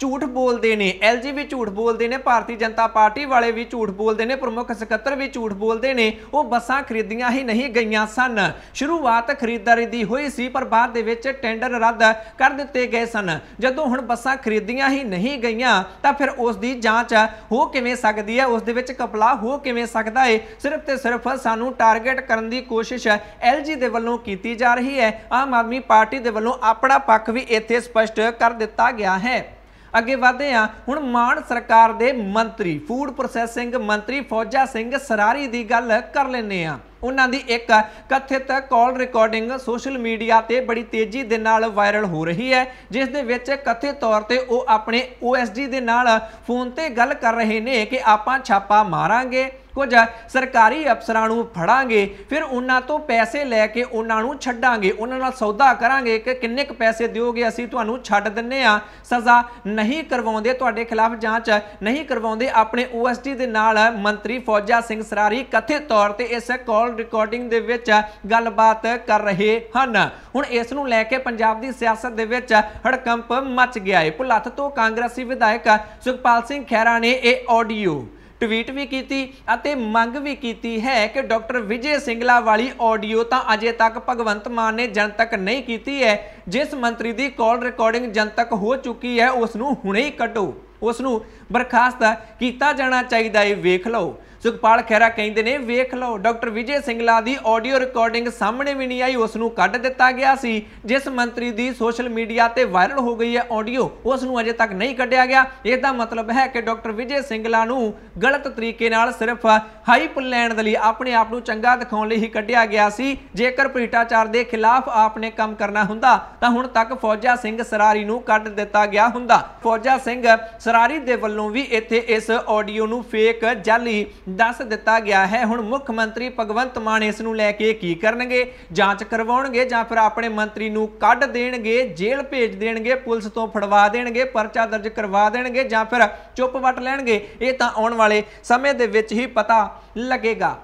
ਝੂਠ ਬੋਲਦੇ ਨੇ ਐਲਜੀ ਵੀ ਝੂਠ ਬੋਲਦੇ ਨੇ ਭਾਰਤੀ ਜਨਤਾ ਪਾਰਟੀ ਵਾਲੇ ਵੀ ਝੂਠ ਬੋਲਦੇ ਨੇ ਪ੍ਰਮੁੱਖ ਸਕੱਤਰ ਵੀ ਝੂਠ ਬੋਲਦੇ ਨੇ ਉਹ ਬੱਸਾਂ ਖਰੀਦੀਆਂ ਹੀ ਨਹੀਂ ਗਈਆਂ ਸਨ ਸ਼ੁਰੂਆਤ ਖਰੀਦਦਾਰੀ ਦੀ ਹੋਈ ਸੀ ਪਰ ਬਾਅਦ ਦੇ ਵਿੱਚ ਟੈਂਡਰ ਰੱਦ ਕਰ ਦਿੱਤੇ ਗਏ ਸਨ ਜਦੋਂ ਹੁਣ ਬੱਸਾਂ ਖਰੀਦੀਆਂ ਹੀ ਨਹੀਂ ਗਈਆਂ ਤਾਂ ਫਿਰ ਉਸ ਦੀ ਜਾਂਚ ਹੋ ਕਿਵੇਂ ਸਕਦੀ ਹੈ ਉਸ ਦੇ ਵਿੱਚ ਕਪਲਾ ਹੋ ਕਿਵੇਂ ਸਕਦਾ ਹੈ ਸਿਰਫ ਤੇ ਸਿਰਫ ਸਾਨੂੰ ਟਾਰਗੇਟ ਕਰਨ ਦੀ ਕੋਸ਼ਿਸ਼ ਐਲਜੀ ਦੇ ਵੱਲੋਂ ਕੀਤੀ ਜਾ ਰਹੀ ਹੈ ਆਮ ਆਦਮੀ ਪਾਰਟੀ ਦੇ ਵੱਲੋਂ ਆਪਣਾ ਪੱਖ ਵੀ ਇੱਥੇ ਸਪਸ਼ਟ ਕਰ ਦਿੱਤਾ ਗਿਆ ਹੈ ਅੱਗੇ ਵਧਦੇ ਆ ਹੁਣ ਮਾਨ ਸਰਕਾਰ ਦੇ ਮੰਤਰੀ ਫੂਡ ਪ੍ਰੋਸੈਸਿੰਗ ਮੰਤਰੀ ਫੌਜਾ ਸਿੰਘ ਸਰਾਰੀ ਦੀ ਗੱਲ ਕਰ ਲੈਨੇ ਆ ਉਹਨਾਂ ਦੀ ਇੱਕ ਕਥਿਤ ਕਾਲ ਰਿਕਾਰਡਿੰਗ ਸੋਸ਼ਲ ਮੀਡੀਆ ਤੇ ਬੜੀ ਤੇਜ਼ੀ ਦੇ ਨਾਲ ਵਾਇਰਲ ਹੋ ਰਹੀ ਹੈ ਜਿਸ ਦੇ ਵਿੱਚ ਕਥਿਤ ਤੌਰ ਤੇ ਉਹ ਆਪਣੇ OSD ਦੇ ਨਾਲ ਫੋਨ ਤੇ ਗੱਲ ਕਰ ਰਹੇ ਨੇ ਕਿ ਆਪਾਂ ਛਾਪਾ ਮਾਰਾਂਗੇ ਕੁਝ ਸਰਕਾਰੀ ਅਫਸਰਾਂ ਨੂੰ ਫੜਾਂਗੇ ਫਿਰ ਉਹਨਾਂ ਤੋਂ ਪੈਸੇ ਲੈ ਕੇ ਉਹਨਾਂ ਨੂੰ ਛੱਡਾਂਗੇ ਉਹਨਾਂ ਨਾਲ ਸੌਦਾ ਕਰਾਂਗੇ ਕਿ ਕਿੰਨੇ ਕ ਪੈਸੇ ਦਿਓਗੇ ਅਸੀਂ ਤੁਹਾਨੂੰ ਛੱਡ ਦਿੰਨੇ ਆ ਸਜ਼ਾ ਨਹੀਂ ਕਰਵਾਉਂਦੇ ਤੁਹਾਡੇ ਖਿਲਾਫ ਜਾਂਚ ਨਹੀਂ ਕਰਵਾਉਂਦੇ ਆਪਣੇ OST ਦੇ ਨਾਲ ਮੰਤਰੀ ਫੌਜਾ ਸਿੰਘ ਸਰਾਰੀ ਕਥਿਤ ਤੌਰ ਤੇ ਇਸ ਕਾਲ ਕਾਲ ਰਿਕਾਰਡਿੰਗ ਦੇ ਵਿੱਚ ਗੱਲਬਾਤ ਕਰ ਰਹੇ ਹਨ ਹੁਣ ਇਸ ਨੂੰ ਲੈ ਕੇ ਪੰਜਾਬ ਦੀ ਸਿਆਸਤ ਦੇ ਵਿੱਚ ਹੜਕੰਪ ਮਚ ਗਿਆ ਹੈ ਭੁਲੱਥ ਤੋਂ ਕਾਂਗਰਸੀ ਵਿਧਾਇਕ ਸੁਖਪਾਲ ਸਿੰਘ ਖੈਰਾ ਨੇ ਇਹ ਆਡੀਓ ਟਵੀਟ ਵੀ ਕੀਤੀ ਅਤੇ ਮੰਗ ਵੀ ਕੀਤੀ ਹੈ ਕਿ ਡਾਕਟਰ ਵਿਜੇ ਸਿੰਗਲਾ ਵਾਲੀ ਆਡੀਓ ਤਾਂ ਅਜੇ ਤੱਕ ਭਗਵੰਤ ਮਾਨ ਨੇ ਜਨ ਤੱਕ ਨਹੀਂ ਕੀਤੀ ਹੈ ਜਿਸ ਮੰਤਰੀ ਦੀ ਕਾਲ ਰਿਕਾਰਡਿੰਗ ਜਨ ਤੱਕ ਹੋ ਚੁੱਕੀ ਹੈ ਉਸ ਨੂੰ ਹੁਣੇ ਹੀ ਕੱਢੋ ਉਸ ਨੂੰ ਬਰਖਾਸਤ ਕੀਤਾ ਜਾਣਾ ਚਾਹੀਦਾ ਹੈ ਵੇਖ ਲਓ ਸੁਖਪਾਲ ਖੈਰਾ ਕਹਿੰਦੇ ਨੇ ਵੇਖ ਲਓ ਡਾਕਟਰ ਵਿਜੇ ਸਿੰਗਲਾ ਦੀ ਆਡੀਓ ਰਿਕਾਰਡਿੰਗ ਸਾਹਮਣੇ ਵੀ ਨਹੀਂ ਆਈ ਉਸ ਨੂੰ ਕੱਢ ਦਿੱਤਾ ਗਿਆ ਸੀ ਜਿਸ ਮੰਤਰੀ ਦੀ ਸੋਸ਼ਲ ਮੀਡੀਆ ਤੇ ਵਾਇਰਲ ਹੋ ਗਈ ਹੈ ਆਡੀਓ ਉਸ ਨੂੰ ਅਜੇ ਤੱਕ ਨਹੀਂ ਕੱਢਿਆ ਗਿਆ ਇਹਦਾ ਮਤਲਬ ਹੈ ਕਿ ਡਾਕਟਰ ਵਿਜੇ ਸਿੰਗਲਾ ਨੂੰ ਗਲਤ ਤਰੀਕੇ ਨਾਲ ਸਿਰਫ ਹਾਈਪ ਲੈਣ ਦੇ ਲਈ ਆਪਣੇ ਆਪ ਨੂੰ ਚੰਗਾ ਦਿਖਾਉਣ ਲਈ ਹੀ ਕੱਢਿਆ ਗਿਆ ਸੀ ਜੇਕਰ ਭ੍ਰਿਸ਼ਟਾਚਾਰ ਦੇ ਖਿਲਾਫ ਆਪਨੇ ਕੰਮ ਕਰਨਾ ਹੁੰਦਾ ਤਾਂ ਹੁਣ ਤੱਕ ਫੌਜਾ ਸਿੰਘ ਸਰਾਰੀ ਨੂੰ ਕੱਢ ਦਿੱਤਾ ਗਿਆ ਹੁੰਦਾ ਫੌਜਾ ਸਿੰਘ ਸਰਾਰੀ ਦੇ ਵੱਲੋਂ ਵੀ ਇੱਥੇ ਇਸ ਆਡੀਓ ਨੂੰ ਫੇਕ ਜਾਲੀ ਦੱਸ ਦਿੱਤਾ ਗਿਆ ਹੈ ਹੁਣ ਮੁੱਖ ਮੰਤਰੀ ਭਗਵੰਤ ਮਾਨ ਇਸ ਨੂੰ ਲੈ ਕੇ ਕੀ ਕਰਨਗੇ ਜਾਂਚ ਕਰਵਾਉਣਗੇ ਜਾਂ ਫਿਰ ਆਪਣੇ ਮੰਤਰੀ ਨੂੰ ਕੱਢ ਦੇਣਗੇ ਜੇਲ੍ਹ ਭੇਜ ਦੇਣਗੇ ਪੁਲਿਸ ਤੋਂ ਫੜਵਾ ਦੇਣਗੇ ਪਰਚਾ ਦਰਜ ਕਰਵਾ ਦੇਣਗੇ ਜਾਂ ਫਿਰ ਚੁੱਪ ਵਟ ਲੈਣਗੇ ਇਹ ਤਾਂ ਆਉਣ ਵਾਲੇ ਸਮੇਂ ਦੇ ਵਿੱਚ ਹੀ ਪਤਾ ਲੱਗੇਗਾ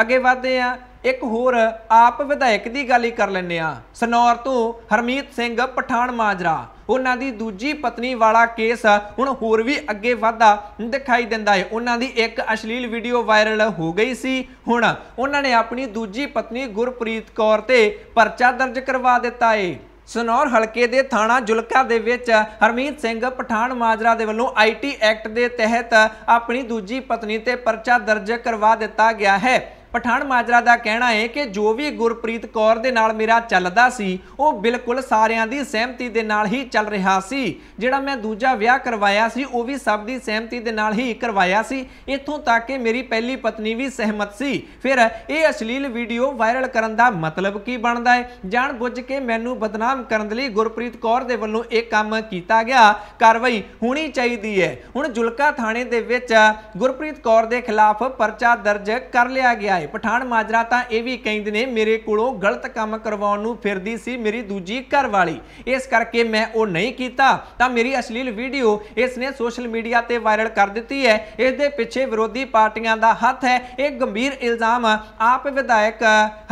ਅੱਗੇ ਵਧਦੇ ਆ ਇੱਕ ਹੋਰ ਆਪ ਵਿਧਾਇਕ ਦੀ ਗੱਲ ਹੀ ਕਰ ਲੈਣੇ ਆ ਸਨੌਰ ਤੋਂ ਹਰਮੀਤ ਸਿੰਘ ਪਠਾਨ ਮਾਜਰਾ ਉਹਨਾਂ ਦੀ ਦੂਜੀ ਪਤਨੀ ਵਾਲਾ ਕੇਸ ਹੁਣ ਹੋਰ ਵੀ ਅੱਗੇ ਵਧਦਾ ਦਿਖਾਈ ਦਿੰਦਾ ਹੈ ਉਹਨਾਂ ਦੀ ਇੱਕ ਅਸ਼ਲੀਲ ਵੀਡੀਓ ਵਾਇਰਲ ਹੋ ਗਈ ਸੀ ਹੁਣ ਉਹਨਾਂ ਨੇ ਆਪਣੀ ਦੂਜੀ ਪਤਨੀ ਗੁਰਪ੍ਰੀਤ ਕੌਰ ਤੇ ਪਰਚਾ ਦਰਜ ਕਰਵਾ ਦਿੱਤਾ ਹੈ ਸਨੌਰ ਹਲਕੇ ਦੇ ਥਾਣਾ ਜੁਲਕਾ ਦੇ ਵਿੱਚ ਹਰਮੀਤ ਸਿੰਘ ਪਠਾਨ ਮਾਜਰਾ ਦੇ ਵੱਲੋਂ ਆਈਟੀ ਐਕਟ ਦੇ ਤਹਿਤ ਆਪਣੀ ਦੂਜੀ ਪਤਨੀ ਤੇ ਪਰਚਾ ਦਰਜ ਕਰਵਾ ਦਿੱਤਾ ਗਿਆ ਹੈ ਪਠਾਨ ਮਾਜਰਾ ਦਾ ਕਹਿਣਾ ਹੈ ਕਿ ਜੋ ਵੀ ਗੁਰਪ੍ਰੀਤ ਕੌਰ ਦੇ ਨਾਲ ਮੇਰਾ ਚੱਲਦਾ ਸੀ ਉਹ ਬਿਲਕੁਲ ਸਾਰਿਆਂ ਦੀ ਸਹਿਮਤੀ ਦੇ ਨਾਲ ਹੀ ਚੱਲ ਰਿਹਾ ਸੀ ਜਿਹੜਾ ਮੈਂ ਦੂਜਾ ਵਿਆਹ ਕਰਵਾਇਆ ਸੀ ਉਹ ਵੀ ਸਭ ਦੀ ਸਹਿਮਤੀ ਦੇ ਨਾਲ ਹੀ ਕਰਵਾਇਆ ਸੀ ਇੱਥੋਂ ਤੱਕ ਕਿ ਮੇਰੀ ਪਹਿਲੀ ਪਤਨੀ ਵੀ ਸਹਿਮਤ ਸੀ ਫਿਰ ਇਹ ਅਸ਼ਲੀਲ ਵੀਡੀਓ ਵਾਇਰਲ ਕਰਨ ਦਾ ਮਤਲਬ ਕੀ ਬਣਦਾ ਹੈ ਜਾਣ ਬੁੱਝ ਕੇ ਮੈਨੂੰ ਬਦਨਾਮ ਕਰਨ ਦੇ ਲਈ ਗੁਰਪ੍ਰੀਤ ਕੌਰ ਦੇ ਵੱਲੋਂ ਇਹ ਕੰਮ ਕੀਤਾ ਗਿਆ ਕਾਰਵਾਈ ਹੋਣੀ ਚਾਹੀਦੀ ਹੈ ਹੁਣ ਜੁਲਕਾ ਥਾਣੇ ਦੇ ਵਿੱਚ ਗੁਰਪ੍ਰੀਤ ਕੌਰ ਦੇ ਖਿਲਾਫ ਪਰਚਾ ਦਰਜ ਕਰ ਲਿਆ ਗਿਆ ਹੈ ਪਠਾਨ ਮਾਜਰਾ ਤਾਂ ਇਹ ਵੀ ਕਹਿੰਦੇ ਨੇ ਮੇਰੇ ਕੋਲੋਂ ਗਲਤ ਕੰਮ ਕਰਵਾਉਣ ਨੂੰ ਫਿਰਦੀ ਸੀ ਮੇਰੀ ਦੂਜੀ ਘਰ ਵਾਲੀ ਇਸ ਕਰਕੇ ਮੈਂ ਉਹ ਨਹੀਂ ਕੀਤਾ ਤਾਂ ਮੇਰੀ ਅਸ਼ਲੀਲ ਵੀਡੀਓ ਇਸ ਨੇ ਸੋਸ਼ਲ ਮੀਡੀਆ ਤੇ ਵਾਇਰਲ ਕਰ ਦਿੱਤੀ ਹੈ ਇਸ ਦੇ ਪਿੱਛੇ ਵਿਰੋਧੀ ਪਾਰਟੀਆਂ ਦਾ ਹੱਥ ਹੈ ਇਹ ਗੰਭੀਰ ਇਲਜ਼ਾਮ ਆਪ ਵਿਧਾਇਕ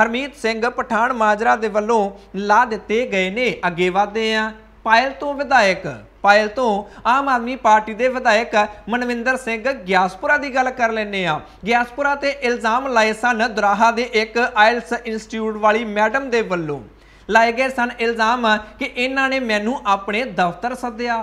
ਹਰਮੀਤ ਸਿੰਘ ਪਠਾਨ ਮਾਜਰਾ ਦੇ ਵੱਲੋਂ ਲਾ ਦਿੱਤੇ ਗਏ ਨੇ ਅੱਗੇ ਵਧਦੇ ਆ ਪਾਇਲ ਤੋਂ ਵਿਧਾਇਕ ਪਾਇਲ ਤੋਂ ਆਮ ਆਦਮੀ ਪਾਰਟੀ ਦੇ ਵਿਧਾਇਕ ਮਨਵਿੰਦਰ ਸਿੰਘ ਗਿਆਸਪੁਰਾ ਦੀ ਗੱਲ ਕਰ ਲੈਨੇ ਆ ਗਿਆਸਪੁਰਾ ਤੇ ਇਲਜ਼ਾਮ ਲਾਏ ਸਨ ਦਰਾਹਾ ਦੇ ਇੱਕ ਆਇਲਸ ਇੰਸਟੀਚਿਊਟ ਵਾਲੀ ਮੈਡਮ ਦੇ ਵੱਲੋਂ ਲਾਏ ਗਏ ਸਨ ਇਲਜ਼ਾਮ ਕਿ ਇਹਨਾਂ ਨੇ ਮੈਨੂੰ ਆਪਣੇ ਦਫ਼ਤਰ ਸੱਦਿਆ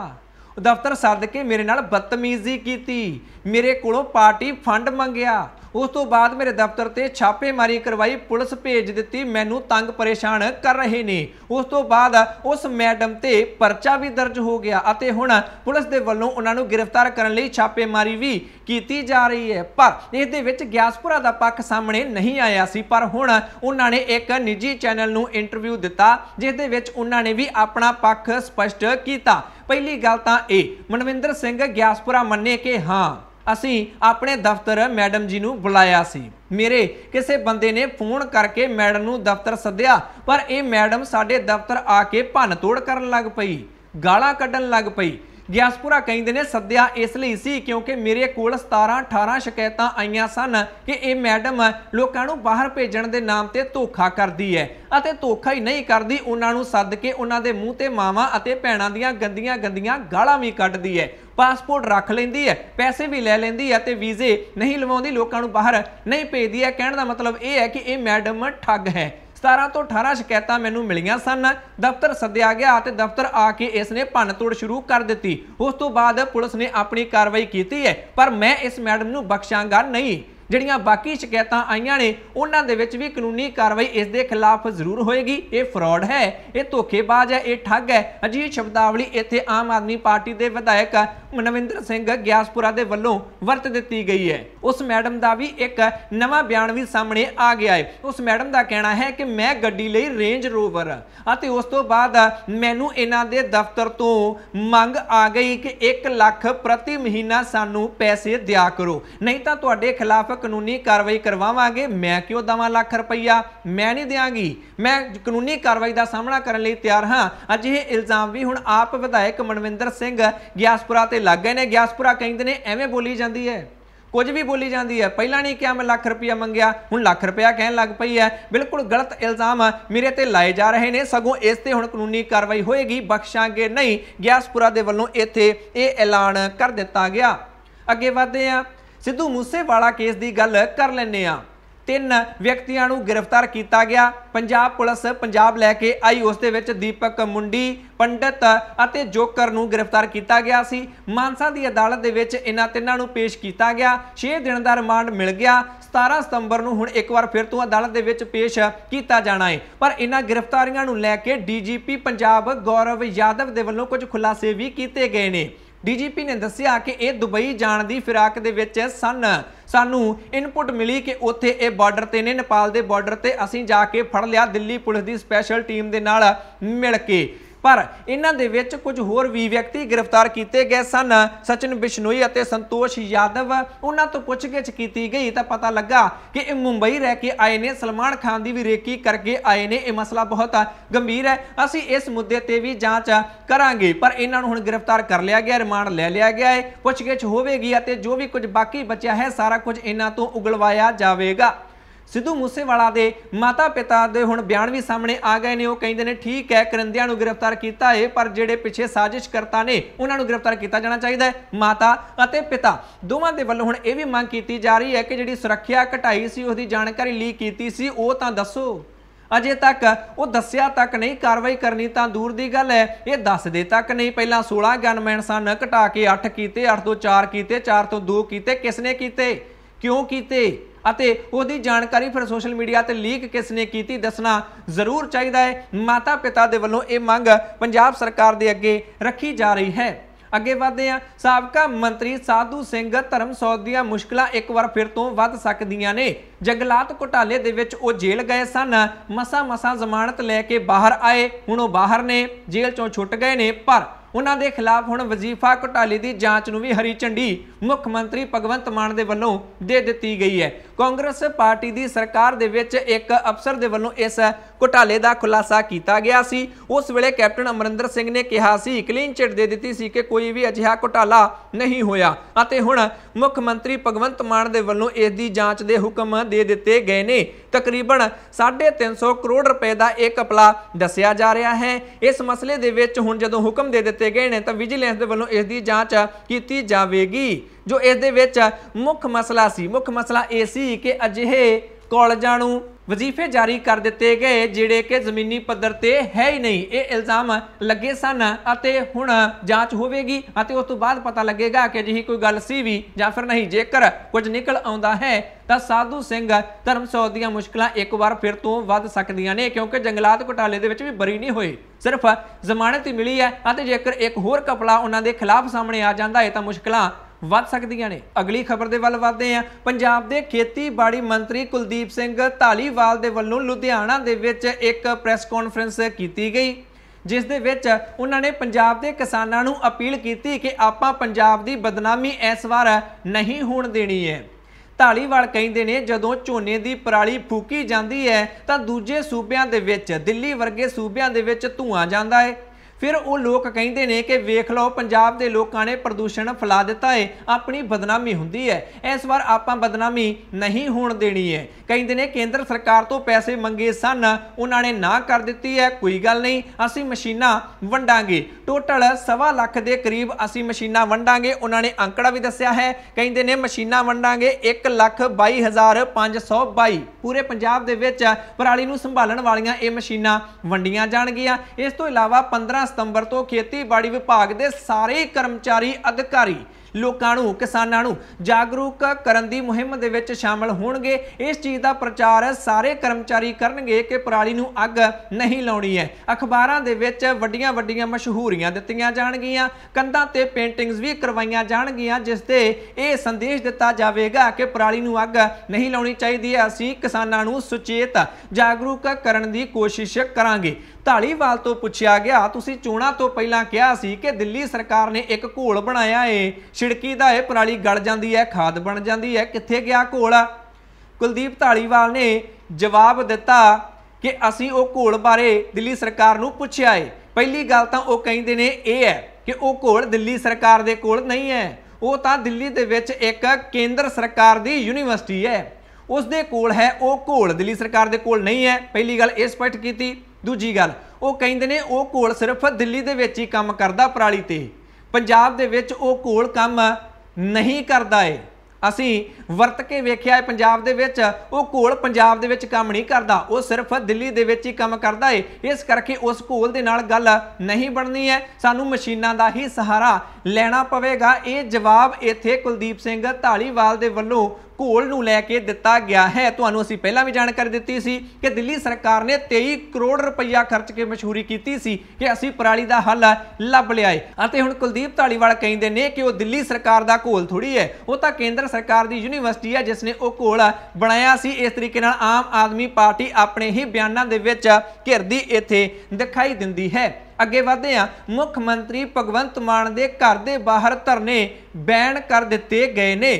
ਦਫ਼ਤਰ ਸੱਦ ਕੇ ਮੇਰੇ ਨਾਲ ਬਦਤਮੀਜ਼ੀ ਕੀਤੀ ਮੇਰੇ ਕੋਲੋਂ ਪਾਰਟੀ ਫੰਡ ਮੰਗਿਆ ਉਸ ਤੋਂ ਬਾਅਦ ਮੇਰੇ ਦਫ਼ਤਰ ਤੇ ਛਾਪੇਮਾਰੀ ਕਰਵਾਈ ਪੁਲਿਸ ਭੇਜ ਦਿੱਤੀ ਮੈਨੂੰ ਤੰਗ ਪਰੇਸ਼ਾਨ ਕਰ ਰਹੇ ਨੇ ਉਸ ਤੋਂ ਬਾਅਦ ਉਸ ਮੈਡਮ ਤੇ ਪਰਚਾ ਵੀ ਦਰਜ ਹੋ ਗਿਆ ਅਤੇ ਹੁਣ ਪੁਲਿਸ ਦੇ ਵੱਲੋਂ ਉਹਨਾਂ ਨੂੰ ਗ੍ਰਿਫਤਾਰ ਕਰਨ ਲਈ ਛਾਪੇਮਾਰੀ ਵੀ ਕੀਤੀ ਜਾ ਰਹੀ ਹੈ ਪਰ ਇਸ ਦੇ ਵਿੱਚ ਗਿਆਸਪੁਰਾ ਦਾ ਪੱਖ ਸਾਹਮਣੇ ਨਹੀਂ ਆਇਆ ਸੀ ਪਰ ਹੁਣ ਉਹਨਾਂ ਨੇ ਇੱਕ ਨਿੱਜੀ ਚੈਨਲ ਨੂੰ ਇੰਟਰਵਿਊ ਦਿੱਤਾ ਜਿਸ ਦੇ ਵਿੱਚ ਉਹਨਾਂ ਨੇ ਵੀ ਆਪਣਾ ਪੱਖ ਸਪਸ਼ਟ ਕੀਤਾ ਪਹਿਲੀ ਗੱਲ ਤਾਂ ਇਹ ਮਨਵਿੰਦਰ ਸਿੰਘ ਗਿਆਸਪੁਰਾ ਮੰਨੇ ਕਿ ਹਾਂ ਅਸੀਂ ਆਪਣੇ ਦਫ਼ਤਰ ਮੈਡਮ ਜੀ ਨੂੰ ਬੁਲਾਇਆ ਸੀ ਮੇਰੇ ਕਿਸੇ ਬੰਦੇ ਨੇ ਫੋਨ ਕਰਕੇ ਮੈਡਮ ਨੂੰ ਦਫ਼ਤਰ ਸੱਦਿਆ ਪਰ ਇਹ ਮੈਡਮ ਸਾਡੇ ਦਫ਼ਤਰ ਆ ਕੇ ਭੰਨ ਤੋੜ ਕਰਨ ਲੱਗ ਪਈ ਗਾਲਾਂ ਕੱਢਣ ਲੱਗ ਪਈ ਗਿਆਸਪੁਰਾ ਕਹਿੰਦੇ ਨੇ ਸੱਦਿਆ ਇਸ ਲਈ ਸੀ ਕਿਉਂਕਿ ਮੇਰੇ ਕੋਲ 17 18 ਸ਼ਿਕਾਇਤਾਂ ਆਈਆਂ ਸਨ ਕਿ ਇਹ ਮੈਡਮ ਲੋਕਾਂ ਨੂੰ ਬਾਹਰ ਭੇਜਣ ਦੇ ਨਾਮ ਤੇ ਧੋਖਾ ਕਰਦੀ ਹੈ ਅਤੇ ਧੋਖਾ ਹੀ ਨਹੀਂ ਕਰਦੀ ਉਹਨਾਂ ਨੂੰ ਸੱਦ ਕੇ ਉਹਨਾਂ ਦੇ ਮੂੰਹ ਤੇ ਮਾਵਾਂ ਅਤੇ ਭੈਣਾਂ ਦੀਆਂ ਗੰਦੀਆਂ ਗੰਦੀਆਂ ਗਾਲਾਂ ਵੀ ਕੱਢਦੀ ਹੈ ਪਾਸਪੋਰਟ ਰੱਖ ਲੈਂਦੀ ਹੈ ਪੈਸੇ ਵੀ ਲੈ ਲੈਂਦੀ ਹੈ ਤੇ ਵੀਜ਼ੇ ਨਹੀਂ ਲਵਾਉਂਦੀ ਲੋਕਾਂ ਨੂੰ ਬਾਹਰ ਨਹੀਂ ਭੇਜਦੀ ਹੈ ਕਹਿਣ ਦਾ ਮਤਲਬ ਇਹ ਹੈ ਕਿ ਇਹ ਮੈਡਮ ਠੱਗ ਹੈ 17 ਤੋਂ 18 ਸ਼ਿਕਾਇਤਾਂ ਮੈਨੂੰ ਮਿਲੀਆਂ ਸਨ ਦਫ਼ਤਰ ਸੱਦਿਆ ਗਿਆ ਤੇ ਦਫ਼ਤਰ ਆ ਕੇ ਇਸ ਨੇ ਭੰਨਤੋੜ ਸ਼ੁਰੂ ਕਰ ਦਿੱਤੀ ਉਸ ਤੋਂ ਬਾਅਦ ਪੁਲਿਸ ਨੇ ਆਪਣੀ ਕਾਰਵਾਈ ਕੀਤੀ ਹੈ ਪਰ ਮੈਂ ਇਸ ਮੈਡਮ ਨੂੰ ਬਖਸ਼ਾਂਗਾ ਨਹੀਂ ਜਿਹੜੀਆਂ ਬਾਕੀ ਸ਼ਿਕਾਇਤਾਂ ਆਈਆਂ ਨੇ ਉਹਨਾਂ ਦੇ ਵਿੱਚ ਵੀ ਕਾਨੂੰਨੀ ਕਾਰਵਾਈ ਇਸ ਦੇ ਖਿਲਾਫ ਜ਼ਰੂਰ ਹੋਏਗੀ ਇਹ ਫਰਾਡ ਹੈ ਇਹ ਧੋਖੇਬਾਜ਼ ਹੈ ਇਹ ਠੱਗ ਹੈ ਅਜੀਬ ਸ਼ਬਦਾਵਲੀ ਇੱਥੇ ਆਮ ਆਦਮੀ ਪਾਰਟੀ ਦੇ ਵਿਧਾਇਕ ਮਨਵਿੰਦਰ ਸਿੰਘ ਗਿਆਸਪੁਰਾ ਦੇ ਵੱਲੋਂ ਵਰਤ ਦਿੱਤੀ ਗਈ ਹੈ ਉਸ ਮੈਡਮ ਦਾ ਵੀ ਇੱਕ ਨਵਾਂ ਬਿਆਨ ਵੀ ਸਾਹਮਣੇ ਆ ਗਿਆ ਹੈ ਉਸ ਮੈਡਮ ਦਾ ਕਹਿਣਾ ਹੈ ਕਿ ਮੈਂ ਗੱਡੀ ਲਈ ਰੇਂਜ ਰੋਵਰ ਅਤੇ ਉਸ ਤੋਂ ਬਾਅਦ ਮੈਨੂੰ ਇਹਨਾਂ ਦੇ ਦਫ਼ਤਰ ਤੋਂ ਮੰਗ ਆ ਗਈ ਕਿ 1 ਲੱਖ ਪ੍ਰਤੀ ਮਹੀਨਾ ਸਾਨੂੰ ਪੈਸੇ ਦਿਆ ਕਰੋ ਨਹੀਂ ਤਾਂ ਤੁਹਾਡੇ ਖਿਲਾਫ ਕਾਨੂੰਨੀ ਕਾਰਵਾਈ ਕਰਵਾਵਾਂਗੇ ਮੈਂ ਕਿਉਂ ਦਵਾਂ ਲੱਖ ਰੁਪਈਆ ਮੈਂ ਨਹੀਂ ਦਿਆਂਗੀ ਮੈਂ ਕਾਨੂੰਨੀ ਕਾਰਵਾਈ ਦਾ ਸਾਹਮਣਾ ਕਰਨ ਲਈ ਤਿਆਰ ਹਾਂ ਅੱਜ ਇਹ ਇਲਜ਼ਾਮ ਵੀ ਹੁਣ ਆਪ ਵਿਧਾਇਕ ਮਨਵਿੰਦਰ ਸਿੰਘ ਗਿਆਸਪੁਰਾ ਤੇ ਲੱਗ ਗਏ ਨੇ ਗਿਆਸਪੁਰਾ ਕਹਿੰਦੇ ਨੇ ਐਵੇਂ ਬੋਲੀ ਜਾਂਦੀ ਹੈ ਕੁਝ ਵੀ ਬੋਲੀ ਜਾਂਦੀ ਹੈ ਪਹਿਲਾਂ ਨਹੀਂ ਕਿਹਾ ਮੈਂ ਲੱਖ ਰੁਪਇਆ ਮੰਗਿਆ ਹੁਣ ਲੱਖ ਰੁਪਇਆ ਕਹਿਣ ਲੱਗ ਪਈ ਹੈ ਬਿਲਕੁਲ ਗਲਤ ਇਲਜ਼ਾਮ ਮੇਰੇ ਤੇ ਲਾਏ ਜਾ ਰਹੇ ਨੇ ਸਗੋਂ ਇਸ ਤੇ ਹੁਣ ਕਾਨੂੰਨੀ ਕਾਰਵਾਈ ਹੋਏਗੀ ਬਖਸ਼ਾਂਗੇ ਨਹੀਂ ਗਿਆਸਪੁਰਾ ਦੇ ਵੱਲੋਂ ਇੱਥੇ ਇਹ ਐਲਾਨ ਕਰ ਦਿੱਤਾ ਗਿਆ ਅੱਗੇ ਵਧਦੇ ਆ ਸਿੱਧੂ ਮੂਸੇਵਾਲਾ ਕੇਸ ਦੀ ਗੱਲ ਕਰ ਲੈਨੇ ਆ ਤਿੰਨ ਵਿਅਕਤੀਆਂ ਨੂੰ ਗ੍ਰਿਫਤਾਰ ਕੀਤਾ ਗਿਆ ਪੰਜਾਬ ਪੁਲਿਸ ਪੰਜਾਬ ਲੈ ਕੇ ਆਈ ਉਸ ਦੇ ਵਿੱਚ ਦੀਪਕ ਮੁੰਡੀ ਪੰਡਤ ਅਤੇ ਜੋਕਰ ਨੂੰ ਗ੍ਰਿਫਤਾਰ ਕੀਤਾ ਗਿਆ ਸੀ ਮਾਨਸਾ ਦੀ ਅਦਾਲਤ ਦੇ ਵਿੱਚ ਇਹਨਾਂ ਤਿੰਨਾਂ ਨੂੰ ਪੇਸ਼ ਕੀਤਾ ਗਿਆ 6 ਦਿਨ ਦਾ ਰਿਮਾਂਡ ਮਿਲ ਗਿਆ 17 ਸਤੰਬਰ ਨੂੰ ਹੁਣ ਇੱਕ ਵਾਰ ਫਿਰ ਤੋਂ ਅਦਾਲਤ ਦੇ ਵਿੱਚ ਪੇਸ਼ ਕੀਤਾ ਜਾਣਾ ਹੈ ਪਰ ਇਹਨਾਂ ਗ੍ਰਿਫਤਾਰੀਆਂ ਨੂੰ ਲੈ ਕੇ ਡੀਜੀਪੀ ਪੰਜਾਬ ਗੌਰਵ ਯਾਦਵ ਦੇ ਵੱਲੋਂ ਕੁਝ ਖੁਲਾਸੇ ਵੀ ਕੀਤੇ ਗਏ ਨੇ ਡੀਜੀਪੀ ਨੇ ਦੱਸਿਆ ਕਿ ਇਹ ਦੁਬਈ ਜਾਣ ਦੀ ਫਿਰਾਕ ਦੇ ਵਿੱਚ ਸਨ ਸਾਨੂੰ ਇਨਪੁਟ ਮਿਲੀ ਕਿ ਉੱਥੇ ਇਹ ਬਾਰਡਰ ਤੇ ਨੇ ਨੇਪਾਲ ਦੇ ਬਾਰਡਰ ਤੇ ਅਸੀਂ ਜਾ ਕੇ ਫੜ ਲਿਆ ਦਿੱਲੀ ਪੁਲਿਸ ਦੀ ਸਪੈਸ਼ਲ ਟੀਮ ਦੇ ਨਾਲ ਮਿਲ ਕੇ ਪਰ ਇਹਨਾਂ ਦੇ ਵਿੱਚ ਕੁਝ ਹੋਰ ਵੀ ਵਿਅਕਤੀ ਗ੍ਰਿਫਤਾਰ ਕੀਤੇ ਗਏ ਸਨ ਸਚਨ ਬਿਸ਼ਨੋਈ ਅਤੇ ਸੰਤੋਸ਼ ਯਾਦਵ ਉਹਨਾਂ ਤੋਂ ਪੁੱਛਗਿੱਛ ਕੀਤੀ ਗਈ ਤਾਂ ਪਤਾ ਲੱਗਾ ਕਿ ਇਹ ਮੁੰਬਈ ਰਹਿ ਕੇ ਆਏ ਨੇ ਸਲਮਾਨ ਖਾਨ ਦੀ ਵੀ ਰੇਕੀ ਕਰਕੇ ਆਏ ਨੇ ਇਹ ਮਸਲਾ ਬਹੁਤ ਗੰਭੀਰ ਹੈ ਅਸੀਂ ਇਸ ਮੁੱਦੇ ਤੇ ਵੀ ਜਾਂਚ ਕਰਾਂਗੇ ਪਰ ਇਹਨਾਂ ਨੂੰ ਹੁਣ ਗ੍ਰਿਫਤਾਰ ਕਰ ਲਿਆ ਗਿਆ ਰਿਮਾਂਡ ਲੈ ਲਿਆ ਗਿਆ ਹੈ ਪੁੱਛਗਿੱਛ ਹੋਵੇਗੀ ਅਤੇ ਜੋ ਵੀ ਕੁਝ ਬਾਕੀ ਬਚਿਆ ਹੈ ਸਾਰਾ ਕੁਝ ਇਹਨਾਂ ਤੋਂ ਉਗਲਵਾਇਆ ਜਾਵੇਗਾ ਸਿੱਧੂ ਮੂਸੇਵਾਲਾ ਦੇ ਮਾਤਾ ਪਿਤਾ ਦੇ ਹੁਣ ਬਿਆਨ ਵੀ ਸਾਹਮਣੇ ਆ ਗਏ ਨੇ ਉਹ ਕਹਿੰਦੇ ਨੇ ਠੀਕ ਹੈ ਕਰਿੰਦਿਆਂ ਨੂੰ ਗ੍ਰਿਫਤਾਰ ਕੀਤਾ ਹੈ ਪਰ ਜਿਹੜੇ ਪਿੱਛੇ ਸਾਜ਼ਿਸ਼ਕਰਤਾ ਨੇ ਉਹਨਾਂ ਨੂੰ ਗ੍ਰਿਫਤਾਰ ਕੀਤਾ ਜਾਣਾ ਚਾਹੀਦਾ ਹੈ ਮਾਤਾ ਅਤੇ ਪਿਤਾ ਦੋਵਾਂ ਦੇ ਵੱਲੋਂ ਹੁਣ ਇਹ ਵੀ ਮੰਗ ਕੀਤੀ ਜਾ ਰਹੀ ਹੈ ਕਿ ਜਿਹੜੀ ਸੁਰੱਖਿਆ ਘਟਾਈ ਸੀ ਉਹਦੀ ਜਾਣਕਾਰੀ ਲੀਕ ਕੀਤੀ ਸੀ ਉਹ ਤਾਂ ਦੱਸੋ ਅਜੇ ਤੱਕ ਉਹ ਦੱਸਿਆ ਤੱਕ ਨਹੀਂ ਕਾਰਵਾਈ ਕਰਨੀ ਤਾਂ ਦੂਰ ਦੀ ਗੱਲ ਹੈ ਇਹ ਦੱਸਦੇ ਤੱਕ ਨਹੀਂ ਪਹਿਲਾਂ 16 ਗਨਮੈਨ ਸਨ ਘਟਾ ਕੇ 8 ਕੀਤੇ 8 ਤੋਂ 4 ਕੀਤੇ 4 ਤੋਂ 2 ਕੀਤੇ ਕਿਸ ਨੇ ਕੀਤੇ ਕਿਉਂ ਕੀਤੇ ਅਤੇ ਉਹਦੀ ਜਾਣਕਾਰੀ ਫਿਰ ਸੋਸ਼ਲ ਮੀਡੀਆ ਤੇ ਲੀਕ ਕਿਸ ਨੇ ਕੀਤੀ ਦੱਸਣਾ ਜ਼ਰੂਰ ਚਾਹੀਦਾ ਹੈ ਮਾਤਾ ਪਿਤਾ ਦੇ ਵੱਲੋਂ ਇਹ ਮੰਗ ਪੰਜਾਬ ਸਰਕਾਰ ਦੇ ਅੱਗੇ ਰੱਖੀ ਜਾ ਰਹੀ ਹੈ ਅੱਗੇ ਵਧਦੇ ਹਾਂ ਸਾਬਕਾ ਮੰਤਰੀ ਸਾਧੂ ਸਿੰਘ ਧਰਮਸੌਦ ਦੀਆਂ ਮੁਸ਼ਕਲਾਂ ਇੱਕ ਵਾਰ ਫਿਰ ਤੋਂ ਵੱਧ ਸਕਦੀਆਂ ਨੇ ਜੰਗਲਾਤ ਘੁਟਾਲੇ ਦੇ ਵਿੱਚ ਉਹ ਜੇਲ੍ਹ ਗਏ ਸਨ ਮਸਾ ਮਸਾ ਜ਼ਮਾਨਤ ਲੈ ਕੇ ਬਾਹਰ ਆਏ ਹੁਣ ਉਹ ਬਾਹਰ ਨੇ ਜੇਲ੍ਹ ਚੋਂ ਛੁੱਟ ਗਏ ਨੇ ਪਰ ਉਹਨਾਂ ਦੇ ਖਿਲਾਫ ਹੁਣ ਵਜ਼ੀਫਾ ਘੁਟਾਲੇ ਦੀ ਜਾਂਚ ਨੂੰ ਵੀ ਹਰੀ ਝੰਡੀ ਮੁੱਖ ਮੰਤਰੀ ਭਗਵੰਤ ਮਾਨ ਦੇ ਵੱਲੋਂ ਦੇ ਦਿੱਤੀ ਗਈ ਹੈ ਕਾਂਗਰਸ ਪਾਰਟੀ ਦੀ ਸਰਕਾਰ ਦੇ ਵਿੱਚ ਇੱਕ ਅਫਸਰ ਦੇ ਵੱਲੋਂ ਇਸ ਘੁਟਾਲੇ ਦਾ ਖੁਲਾਸਾ ਕੀਤਾ ਗਿਆ ਸੀ ਉਸ ਵੇਲੇ ਕੈਪਟਨ ਅਮਰਿੰਦਰ ਸਿੰਘ ਨੇ ਕਿਹਾ ਸੀ ਕਲੀਨ ਚਿੱਟ ਦੇ ਦਿੱਤੀ ਸੀ ਕਿ ਕੋਈ ਵੀ ਅਜਿਹਾ ਘੁਟਾਲਾ ਨਹੀਂ ਹੋਇਆ ਅਤੇ ਹੁਣ ਮੁੱਖ ਮੰਤਰੀ ਭਗਵੰਤ ਮਾਨ ਦੇ ਵੱਲੋਂ ਇਸ ਦੀ ਜਾਂਚ ਦੇ ਹੁਕਮ ਦੇ ਦਿੱਤੇ ਗਏ ਨੇ ਤਕਰੀਬਨ 350 ਕਰੋੜ ਰੁਪਏ ਦਾ ਇਹ ਕਪਲਾ ਦੱਸਿਆ ਜਾ ਰਿਹਾ ਹੈ ਇਸ ਮਸਲੇ ਦੇ ਵਿੱਚ ਹੁਣ ਜਦੋਂ ਹੁਕਮ ਦੇ ਦਿੱਤੇ ਗਏ ਨੇ ਤਾਂ ਵਿਜੀਲੈਂਸ ਦੇ ਵੱਲੋਂ ਇਸ ਦੀ ਜਾਂਚ ਕੀਤੀ ਜਾਵੇਗੀ ਜੋ ਇਸ ਦੇ ਵਿੱਚ ਮੁੱਖ ਮਸਲਾ ਸੀ ਮੁੱਖ ਮਸਲਾ ਇਹ ਸੀ ਕਿ ਅਜਿਹੇ ਕਾਲਜਾਂ ਨੂੰ ਵਜ਼ੀਫੇ ਜਾਰੀ ਕਰ ਦਿੱਤੇ ਗਏ ਜਿਹੜੇ ਕਿ ਜ਼ਮੀਨੀ ਪੱਧਰ ਤੇ ਹੈ ਹੀ ਨਹੀਂ ਇਹ ਇਲਜ਼ਾਮ ਲੱਗੇ ਸਨ ਅਤੇ ਹੁਣ ਜਾਂਚ ਹੋਵੇਗੀ ਅਤੇ ਉਸ ਤੋਂ ਬਾਅਦ ਪਤਾ ਲੱਗੇਗਾ ਕਿ ਜਿਹੀ ਕੋਈ ਗੱਲ ਸੀ ਵੀ ਜਾਂ ਫਿਰ ਨਹੀਂ ਜੇਕਰ ਕੁਝ ਨਿਕਲ ਆਉਂਦਾ ਹੈ ਤਾਂ ਸਾਧੂ ਸਿੰਘ ਧਰਮਸੋਧ ਦੀਆਂ ਮੁਸ਼ਕਲਾਂ ਇੱਕ ਵਾਰ ਫਿਰ ਤੋਂ ਵੱਧ ਸਕਦੀਆਂ ਨੇ ਕਿਉਂਕਿ ਜੰਗਲਾਤ ਘੁਟਾਲੇ ਦੇ ਵਿੱਚ ਵੀ ਬਰੀ ਨਹੀਂ ਹੋਏ ਸਿਰਫ ਜ਼ਮਾਨਤ ਹੀ ਮਿਲੀ ਹੈ ਅਤੇ ਜੇਕਰ ਇੱਕ ਹੋਰ ਕਪੜਾ ਉਹਨਾਂ ਦੇ ਖਿਲਾਫ ਸਾਹਮਣੇ ਆ ਜਾਂਦਾ ਹੈ ਤਾਂ ਮੁਸ਼ਕਲਾਂ ਵੱਧ ਸਕਦੀਆਂ ਨੇ ਅਗਲੀ ਖਬਰ ਦੇ ਵੱਲ ਵਧਦੇ ਹਾਂ ਪੰਜਾਬ ਦੇ ਖੇਤੀਬਾੜੀ ਮੰਤਰੀ ਕੁਲਦੀਪ ਸਿੰਘ ਧਾਲੀਵਾਲ ਦੇ ਵੱਲੋਂ ਲੁਧਿਆਣਾ ਦੇ ਵਿੱਚ ਇੱਕ ਪ੍ਰੈਸ ਕਾਨਫਰੰਸ ਕੀਤੀ ਗਈ ਜਿਸ ਦੇ ਵਿੱਚ ਉਹਨਾਂ ਨੇ ਪੰਜਾਬ ਦੇ ਕਿਸਾਨਾਂ ਨੂੰ ਅਪੀਲ ਕੀਤੀ ਕਿ ਆਪਾਂ ਪੰਜਾਬ ਦੀ ਬਦਨਾਮੀ ਇਸ ਵਾਰ ਨਹੀਂ ਹੋਣ ਦੇਣੀ ਹੈ ਢਾਲੀਵਾਲ ਕਹਿੰਦੇ ਨੇ ਜਦੋਂ ਝੋਨੇ ਦੀ ਪਰਾਲੀ ਫੂਕੀ ਜਾਂਦੀ ਹੈ ਤਾਂ ਦੂਜੇ ਸੂਬਿਆਂ ਦੇ ਵਿੱਚ ਦਿੱਲੀ ਵਰਗੇ ਸੂਬਿਆਂ ਦੇ ਵਿੱਚ ਧੂਆਂ ਜਾਂਦਾ ਹੈ ਫਿਰ ਉਹ ਲੋਕ ਕਹਿੰਦੇ ਨੇ ਕਿ ਵੇਖ ਲਓ ਪੰਜਾਬ ਦੇ ਲੋਕਾਂ ਨੇ ਪ੍ਰਦੂਸ਼ਣ ਫਲਾ ਦਿੱਤਾ ਏ ਆਪਣੀ ਬਦਨਾਮੀ ਹੁੰਦੀ ਹੈ ਇਸ ਵਾਰ ਆਪਾਂ ਬਦਨਾਮੀ ਨਹੀਂ ਹੋਣ ਦੇਣੀ ਹੈ ਕਹਿੰਦੇ ਨੇ ਕੇਂਦਰ ਸਰਕਾਰ ਤੋਂ ਪੈਸੇ ਮੰਗੇ ਸਨ ਉਹਨਾਂ ਨੇ ਨਾ ਕਰ ਦਿੱਤੀ ਹੈ ਕੋਈ ਗੱਲ ਨਹੀਂ ਅਸੀਂ ਮਸ਼ੀਨਾਂ ਵੰਡਾਂਗੇ ਟੋਟਲ 1.5 ਲੱਖ ਦੇ ਕਰੀਬ ਅਸੀਂ ਮਸ਼ੀਨਾਂ ਵੰਡਾਂਗੇ ਉਹਨਾਂ ਨੇ ਅੰਕੜਾ ਵੀ ਦੱਸਿਆ ਹੈ ਕਹਿੰਦੇ ਨੇ ਮਸ਼ੀਨਾਂ ਵੰਡਾਂਗੇ 1,22,522 ਪੂਰੇ ਪੰਜਾਬ ਦੇ ਵਿੱਚ ਪਰਾਲੀ ਨੂੰ ਸੰਭਾਲਣ ਵਾਲੀਆਂ ਇਹ ਮਸ਼ੀਨਾਂ ਵੰਡੀਆਂ ਜਾਣਗੀਆਂ ਇਸ ਤੋਂ ਇਲਾਵਾ 15 ਸਤੰਬਰ ਤੋਂ ਖੇਤੀਬਾੜੀ ਵਿਭਾਗ ਦੇ ਸਾਰੇ ਕਰਮਚਾਰੀ ਅਧਿਕਾਰੀ ਲੋਕਾਂ ਨੂੰ ਕਿਸਾਨਾਂ ਨੂੰ ਜਾਗਰੂਕ ਕਰਨ ਦੀ ਮੁਹਿੰਮ ਦੇ ਵਿੱਚ ਸ਼ਾਮਲ ਹੋਣਗੇ ਇਸ ਚੀਜ਼ ਦਾ ਪ੍ਰਚਾਰ ਸਾਰੇ ਕਰਮਚਾਰੀ ਕਰਨਗੇ ਕਿ ਪਰਾਲੀ ਨੂੰ ਅੱਗ ਨਹੀਂ ਲਾਉਣੀ ਹੈ ਅਖਬਾਰਾਂ ਦੇ ਵਿੱਚ ਵੱਡੀਆਂ ਵੱਡੀਆਂ ਮਸ਼ਹੂਰੀਆਂ ਦਿੱਤੀਆਂ ਜਾਣਗੀਆਂ ਕੰਧਾਂ ਤੇ ਪੇਂਟਿੰਗਸ ਵੀ ਕਰਵਾਈਆਂ ਜਾਣਗੀਆਂ ਜਿਸ ਤੇ ਇਹ ਸੰਦੇਸ਼ ਦਿੱਤਾ ਜਾਵੇਗਾ ਕਿ ਪਰਾਲੀ ਨੂੰ ਅੱਗ ਨਹੀਂ ਲਾਉਣੀ ਚਾਹੀਦੀ ਹੈ ਅਸੀਂ ਕਿਸਾਨਾਂ ਨੂੰ ਸੁਚੇਤ ਜਾਗਰੂਕ ਕਰਨ ਦੀ ਕੋਸ਼ਿਸ਼ ਕਰਾਂਗੇ ਧਾਲੀਵਾਲ ਤੋਂ ਪੁੱਛਿਆ ਗਿਆ ਤੁਸੀਂ ਚੋਣਾਂ ਤੋਂ ਪਹਿਲਾਂ ਕਿਹਾ ਸੀ ਕਿ ਦਿੱਲੀ ਸਰਕਾਰ ਨੇ ਇੱਕ ਘੋਲ ਬਣਾਇਆ ਏ ਛਿੜਕੀ ਦਾ ਇਹ ਪ੍ਰਾਲੀ ਗੜ ਜਾਂਦੀ ਹੈ ਖਾਦ ਬਣ ਜਾਂਦੀ ਹੈ ਕਿੱਥੇ ਗਿਆ ਘੋਲ ਕੁਲਦੀਪ ਢਾਲੀਵਾਲ ਨੇ ਜਵਾਬ ਦਿੱਤਾ ਕਿ ਅਸੀਂ ਉਹ ਘੋਲ ਬਾਰੇ ਦਿੱਲੀ ਸਰਕਾਰ ਨੂੰ ਪੁੱਛਿਆ ਏ ਪਹਿਲੀ ਗੱਲ ਤਾਂ ਉਹ ਕਹਿੰਦੇ ਨੇ ਇਹ ਹੈ ਕਿ ਉਹ ਘੋਲ ਦਿੱਲੀ ਸਰਕਾਰ ਦੇ ਕੋਲ ਨਹੀਂ ਹੈ ਉਹ ਤਾਂ ਦਿੱਲੀ ਦੇ ਵਿੱਚ ਇੱਕ ਕੇਂਦਰ ਸਰਕਾਰ ਦੀ ਯੂਨੀਵਰਸਿਟੀ ਹੈ ਉਸ ਦੇ ਕੋਲ ਹੈ ਉਹ ਘੋਲ ਦਿੱਲੀ ਸਰਕਾਰ ਦੇ ਕੋਲ ਨਹੀਂ ਹੈ ਪਹਿਲੀ ਗੱਲ ਇਹ ਸਪਸ਼ਟ ਕੀਤੀ ਦੂਜੀ ਗੱਲ ਉਹ ਕਹਿੰਦੇ ਨੇ ਉਹ ਕੋਲ ਸਿਰਫ ਦਿੱਲੀ ਦੇ ਵਿੱਚ ਹੀ ਕੰਮ ਕਰਦਾ ਪਰਾਲੀ ਤੇ ਪੰਜਾਬ ਦੇ ਵਿੱਚ ਉਹ ਕੋਲ ਕੰਮ ਨਹੀਂ ਕਰਦਾ ਏ ਅਸੀਂ ਵਰਤ ਕੇ ਵੇਖਿਆ ਹੈ ਪੰਜਾਬ ਦੇ ਵਿੱਚ ਉਹ ਕੋਲ ਪੰਜਾਬ ਦੇ ਵਿੱਚ ਕੰਮ ਨਹੀਂ ਕਰਦਾ ਉਹ ਸਿਰਫ ਦਿੱਲੀ ਦੇ ਵਿੱਚ ਹੀ ਕੰਮ ਕਰਦਾ ਏ ਇਸ ਕਰਕੇ ਉਸ ਕੋਲ ਦੇ ਨਾਲ ਗੱਲ ਨਹੀਂ ਬਣਨੀ ਹੈ ਸਾਨੂੰ ਮਸ਼ੀਨਾਂ ਦਾ ਹੀ ਸਹਾਰਾ ਲੈਣਾ ਪਵੇਗਾ ਇਹ ਜਵਾਬ ਇੱਥੇ ਕੁਲਦੀਪ ਸਿੰਘ ਢਾਲੀਵਾਲ ਦੇ ਵੱਲੋਂ ਘੋਲ ਨੂੰ ਲੈ ਕੇ ਦਿੱਤਾ ਗਿਆ ਹੈ ਤੁਹਾਨੂੰ ਅਸੀਂ ਪਹਿਲਾਂ ਵੀ ਜਾਣਕਾਰੀ ਦਿੱਤੀ ਸੀ ਕਿ ਦਿੱਲੀ ਸਰਕਾਰ ਨੇ 23 ਕਰੋੜ ਰੁਪਈਆ ਖਰਚ ਕੇ ਮਸ਼ਹੂਰੀ ਕੀਤੀ ਸੀ ਕਿ ਅਸੀਂ ਪਰਾਲੀ ਦਾ ਹੱਲ ਲੱਭ ਲਿਆ ਹੈ ਅਤੇ ਹੁਣ ਕੁਲਦੀਪ ਢਾਲੀਵਾਲ ਕਹਿੰਦੇ ਨੇ ਕਿ ਉਹ ਦਿੱਲੀ ਸਰਕਾਰ ਦਾ ਘੋਲ ਥੋੜੀ ਹੈ ਉਹ ਤਾਂ ਕੇਂਦਰ ਸਰਕਾਰ ਦੀ ਯੂਨੀਵਰਸਿਟੀ ਹੈ ਜਿਸ ਨੇ ਉਹ ਘੋਲ ਬਣਾਇਆ ਸੀ ਇਸ ਤਰੀਕੇ ਨਾਲ ਆਮ ਆਦਮੀ ਪਾਰਟੀ ਆਪਣੇ ਹੀ ਬਿਆਨਾਂ ਦੇ ਵਿੱਚ ਘਿਰਦੀ ਇੱਥੇ ਦਿਖਾਈ ਦਿੰਦੀ ਹੈ ਅੱਗੇ ਵਧਦੇ ਆ ਮੁੱਖ ਮੰਤਰੀ ਭਗਵੰਤ ਮਾਨ ਦੇ ਘਰ ਦੇ ਬਾਹਰ ਧਰਨੇ ਬੈਨ ਕਰ ਦਿੱਤੇ ਗਏ ਨੇ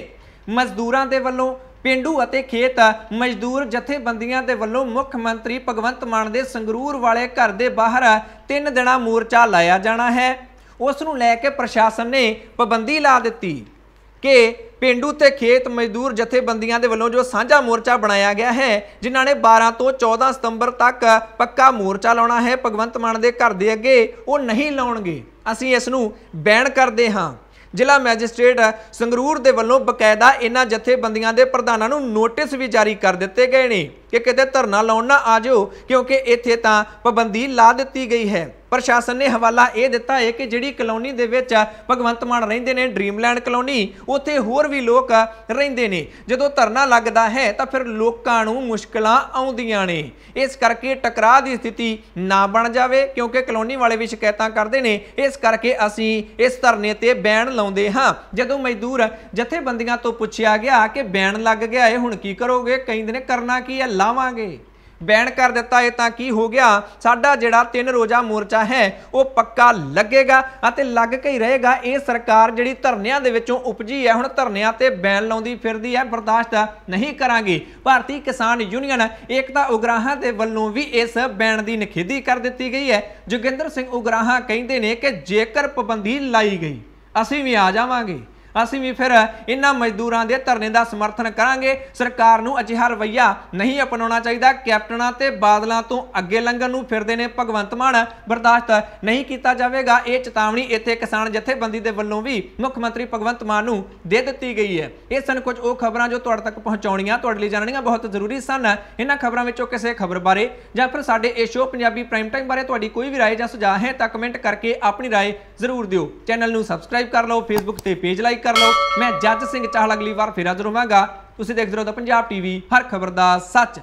ਮਜ਼ਦੂਰਾਂ ਦੇ ਵੱਲੋਂ ਪਿੰਡੂ ਅਤੇ ਖੇਤ ਮਜ਼ਦੂਰ ਜਥੇਬੰਦੀਆਂ ਦੇ ਵੱਲੋਂ ਮੁੱਖ ਮੰਤਰੀ ਭਗਵੰਤ ਮਾਨ ਦੇ ਸੰਗਰੂਰ ਵਾਲੇ ਘਰ ਦੇ ਬਾਹਰ ਤਿੰਨ ਦਿਨਾਂ ਮੋਰਚਾ ਲਾਇਆ ਜਾਣਾ ਹੈ ਉਸ ਨੂੰ ਲੈ ਕੇ ਪ੍ਰਸ਼ਾਸਨ ਨੇ ਪਾਬੰਦੀ ਲਾ ਦਿੱਤੀ ਕਿ ਪਿੰਡੂ ਤੇ ਖੇਤ ਮਜ਼ਦੂਰ ਜਥੇਬੰਦੀਆਂ ਦੇ ਵੱਲੋਂ ਜੋ ਸਾਂਝਾ ਮੋਰਚਾ ਬਣਾਇਆ ਗਿਆ ਹੈ ਜਿਨ੍ਹਾਂ ਨੇ 12 ਤੋਂ 14 ਸਤੰਬਰ ਤੱਕ ਪੱਕਾ ਮੋਰਚਾ ਲਾਉਣਾ ਹੈ ਭਗਵੰਤ ਮਾਨ ਦੇ ਘਰ ਦੇ ਅੱਗੇ ਉਹ ਨਹੀਂ ਲਾਉਣਗੇ ਅਸੀਂ ਇਸ ਨੂੰ ਬੈਨ ਕਰਦੇ ਹਾਂ ਜ਼ਿਲ੍ਹਾ ਮੈਜਿਸਟ੍ਰੇਟ ਸੰਗਰੂਰ ਦੇ ਵੱਲੋਂ ਬਕਾਇਦਾ ਇਹਨਾਂ ਜਥੇਬੰਦੀਆਂ ਦੇ ਪ੍ਰਧਾਨਾਂ ਨੂੰ ਨੋਟਿਸ ਵੀ ਜਾਰੀ ਕਰ ਦਿੱਤੇ ਗਏ ਨੇ ਕਿ ਕਿਤੇ ਧਰਨਾ ਲਾਉਣ ਨਾ ਆਜੋ ਕਿਉਂਕਿ ਇੱਥੇ ਤਾਂ ਪਾਬੰਦੀ ਲਾ ਦਿੱਤੀ ਗਈ ਹੈ ਪ੍ਰਸ਼ਾਸਨ ਨੇ ਹਵਾਲਾ ਇਹ ਦਿੱਤਾ ਹੈ ਕਿ ਜਿਹੜੀ ਕਲੋਨੀ ਦੇ ਵਿੱਚ ਭਗਵੰਤ ਮਾਨ ਰਹਿੰਦੇ ਨੇ ਡ੍ਰੀਮਲੈਂਡ ਕਲੋਨੀ ਉੱਥੇ ਹੋਰ ਵੀ ਲੋਕ ਰਹਿੰਦੇ ਨੇ ਜਦੋਂ ਧਰਨਾ ਲੱਗਦਾ ਹੈ ਤਾਂ ਫਿਰ ਲੋਕਾਂ ਨੂੰ ਮੁਸ਼ਕਲਾਂ ਆਉਂਦੀਆਂ ਨੇ ਇਸ ਕਰਕੇ ਟਕਰਾਅ ਦੀ ਸਥਿਤੀ ਨਾ ਬਣ ਜਾਵੇ ਕਿਉਂਕਿ ਕਲੋਨੀ ਵਾਲੇ ਵੀ ਸ਼ਿਕਾਇਤਾਂ ਕਰਦੇ ਨੇ ਇਸ ਕਰਕੇ ਅਸੀਂ ਇਸ ਧਰਨੇ ਤੇ ਬੈਨ ਲਾਉਂਦੇ ਹਾਂ ਜਦੋਂ ਮਜ਼ਦੂਰ ਜਥੇਬੰਦੀਆਂ ਤੋਂ ਪੁੱਛਿਆ ਗਿਆ ਕਿ ਬੈਨ ਲੱਗ ਗਿਆ ਹੈ ਹੁਣ ਕੀ ਕਰੋਗੇ ਕਹਿੰਦੇ ਨੇ ਕਰਨਾ ਕੀ ਹੈ ਲਾਵਾਂਗੇ ਬੈਨ ਕਰ ਦਿੱਤਾ ਇਹ ਤਾਂ ਕੀ ਹੋ ਗਿਆ ਸਾਡਾ ਜਿਹੜਾ ਤਿੰਨ ਰੋਜ਼ਾ ਮੋਰਚਾ ਹੈ ਉਹ ਪੱਕਾ ਲੱਗੇਗਾ ਅਤੇ ਲੱਗ ਕੇ ਹੀ ਰਹੇਗਾ ਇਹ ਸਰਕਾਰ ਜਿਹੜੀ ਧਰਨਿਆਂ ਦੇ ਵਿੱਚੋਂ ਉਪਜੀ ਹੈ ਹੁਣ ਧਰਨਿਆਂ ਤੇ ਬੈਨ ਲਾਉਂਦੀ ਫਿਰਦੀ ਹੈ ਬਰਦਾਸ਼ਤ ਨਹੀਂ ਕਰਾਂਗੇ ਭਾਰਤੀ ਕਿਸਾਨ ਯੂਨੀਅਨ ਏਕਤਾ ਉਗਰਾਹਾਂ ਦੇ ਵੱਲੋਂ ਵੀ ਇਸ ਬੈਨ ਦੀ ਨਿਖੇਧੀ ਕਰ ਦਿੱਤੀ ਗਈ ਹੈ ਜੋਗਿੰਦਰ ਸਿੰਘ ਉਗਰਾਹਾਂ ਕਹਿੰਦੇ ਨੇ ਕਿ ਜੇਕਰ ਪਾਬੰਦੀ ਲਾਈ ਗਈ ਅਸੀਂ ਵੀ ਆ ਜਾਵਾਂਗੇ ਅਸੀਂ ਵੀ ਫਿਰ ਇਹਨਾਂ ਮਜ਼ਦੂਰਾਂ ਦੇ ਧਰਨੇ ਦਾ ਸਮਰਥਨ ਕਰਾਂਗੇ ਸਰਕਾਰ ਨੂੰ ਅਜਿਹਾ ਰਵਈਆ ਨਹੀਂ ਅਪਣਾਉਣਾ ਚਾਹੀਦਾ ਕੈਪਟਨਾਂ ਤੇ ਬਾਦਲਾਂ ਤੋਂ ਅੱਗੇ ਲੰਘਣ ਨੂੰ ਫਿਰਦੇ ਨੇ ਭਗਵੰਤ ਮਾਨ ਬਰਦਾਸ਼ਤ ਨਹੀਂ ਕੀਤਾ ਜਾਵੇਗਾ ਇਹ ਚੇਤਾਵਨੀ ਇੱਥੇ ਕਿਸਾਨ ਜਥੇਬੰਦੀ ਦੇ ਵੱਲੋਂ ਵੀ ਮੁੱਖ ਮੰਤਰੀ ਭਗਵੰਤ ਮਾਨ ਨੂੰ ਦੇ ਦਿੱਤੀ ਗਈ ਹੈ ਇਹ ਸਨ ਕੁਝ ਉਹ ਖਬਰਾਂ ਜੋ ਤੁਹਾਡੇ ਤੱਕ ਪਹੁੰਚਾਉਣੀਆਂ ਤੁਹਾਡੇ ਲਈ ਜਾਣਨੀਆਂ ਬਹੁਤ ਜ਼ਰੂਰੀ ਸਨ ਇਹਨਾਂ ਖਬਰਾਂ ਵਿੱਚੋਂ ਕਿਸੇ ਖਬਰ ਬਾਰੇ ਜਾਂ ਫਿਰ ਸਾਡੇ ਇਹ ਸ਼ੋਅ ਪੰਜਾਬੀ ਪ੍ਰਾਈਮ ਟਾਈਮ ਬਾਰੇ ਤੁਹਾਡੀ ਕੋਈ ਵੀ رائے ਜਾਂ ਸੁਝਾਅ ਹੈ ਤਾਂ ਕਮੈਂਟ ਕਰਕੇ ਆਪਣੀ رائے ਜ਼ਰੂਰ ਦਿਓ ਚੈਨਲ ਨੂੰ ਸਬਸਕ੍ਰਾਈਬ ਕਰ ਲਓ ਫੇਸਬੁੱਕ ਤੇ ਪੇਜ ਲਾਈਕ ਚੈੱਕ ਕਰ ਲਓ ਮੈਂ ਜੱਜ ਸਿੰਘ ਚਾਹਲ ਅਗਲੀ ਵਾਰ ਫੇਰ ਹਾਜ਼ਰ ਹੋਵਾਂਗਾ ਤੁਸੀਂ ਦੇਖਦੇ ਰਹੋ ਦਾ ਪੰਜਾਬ ਟੀਵੀ ਹਰ ਖਬਰ ਦਾ ਸੱਚ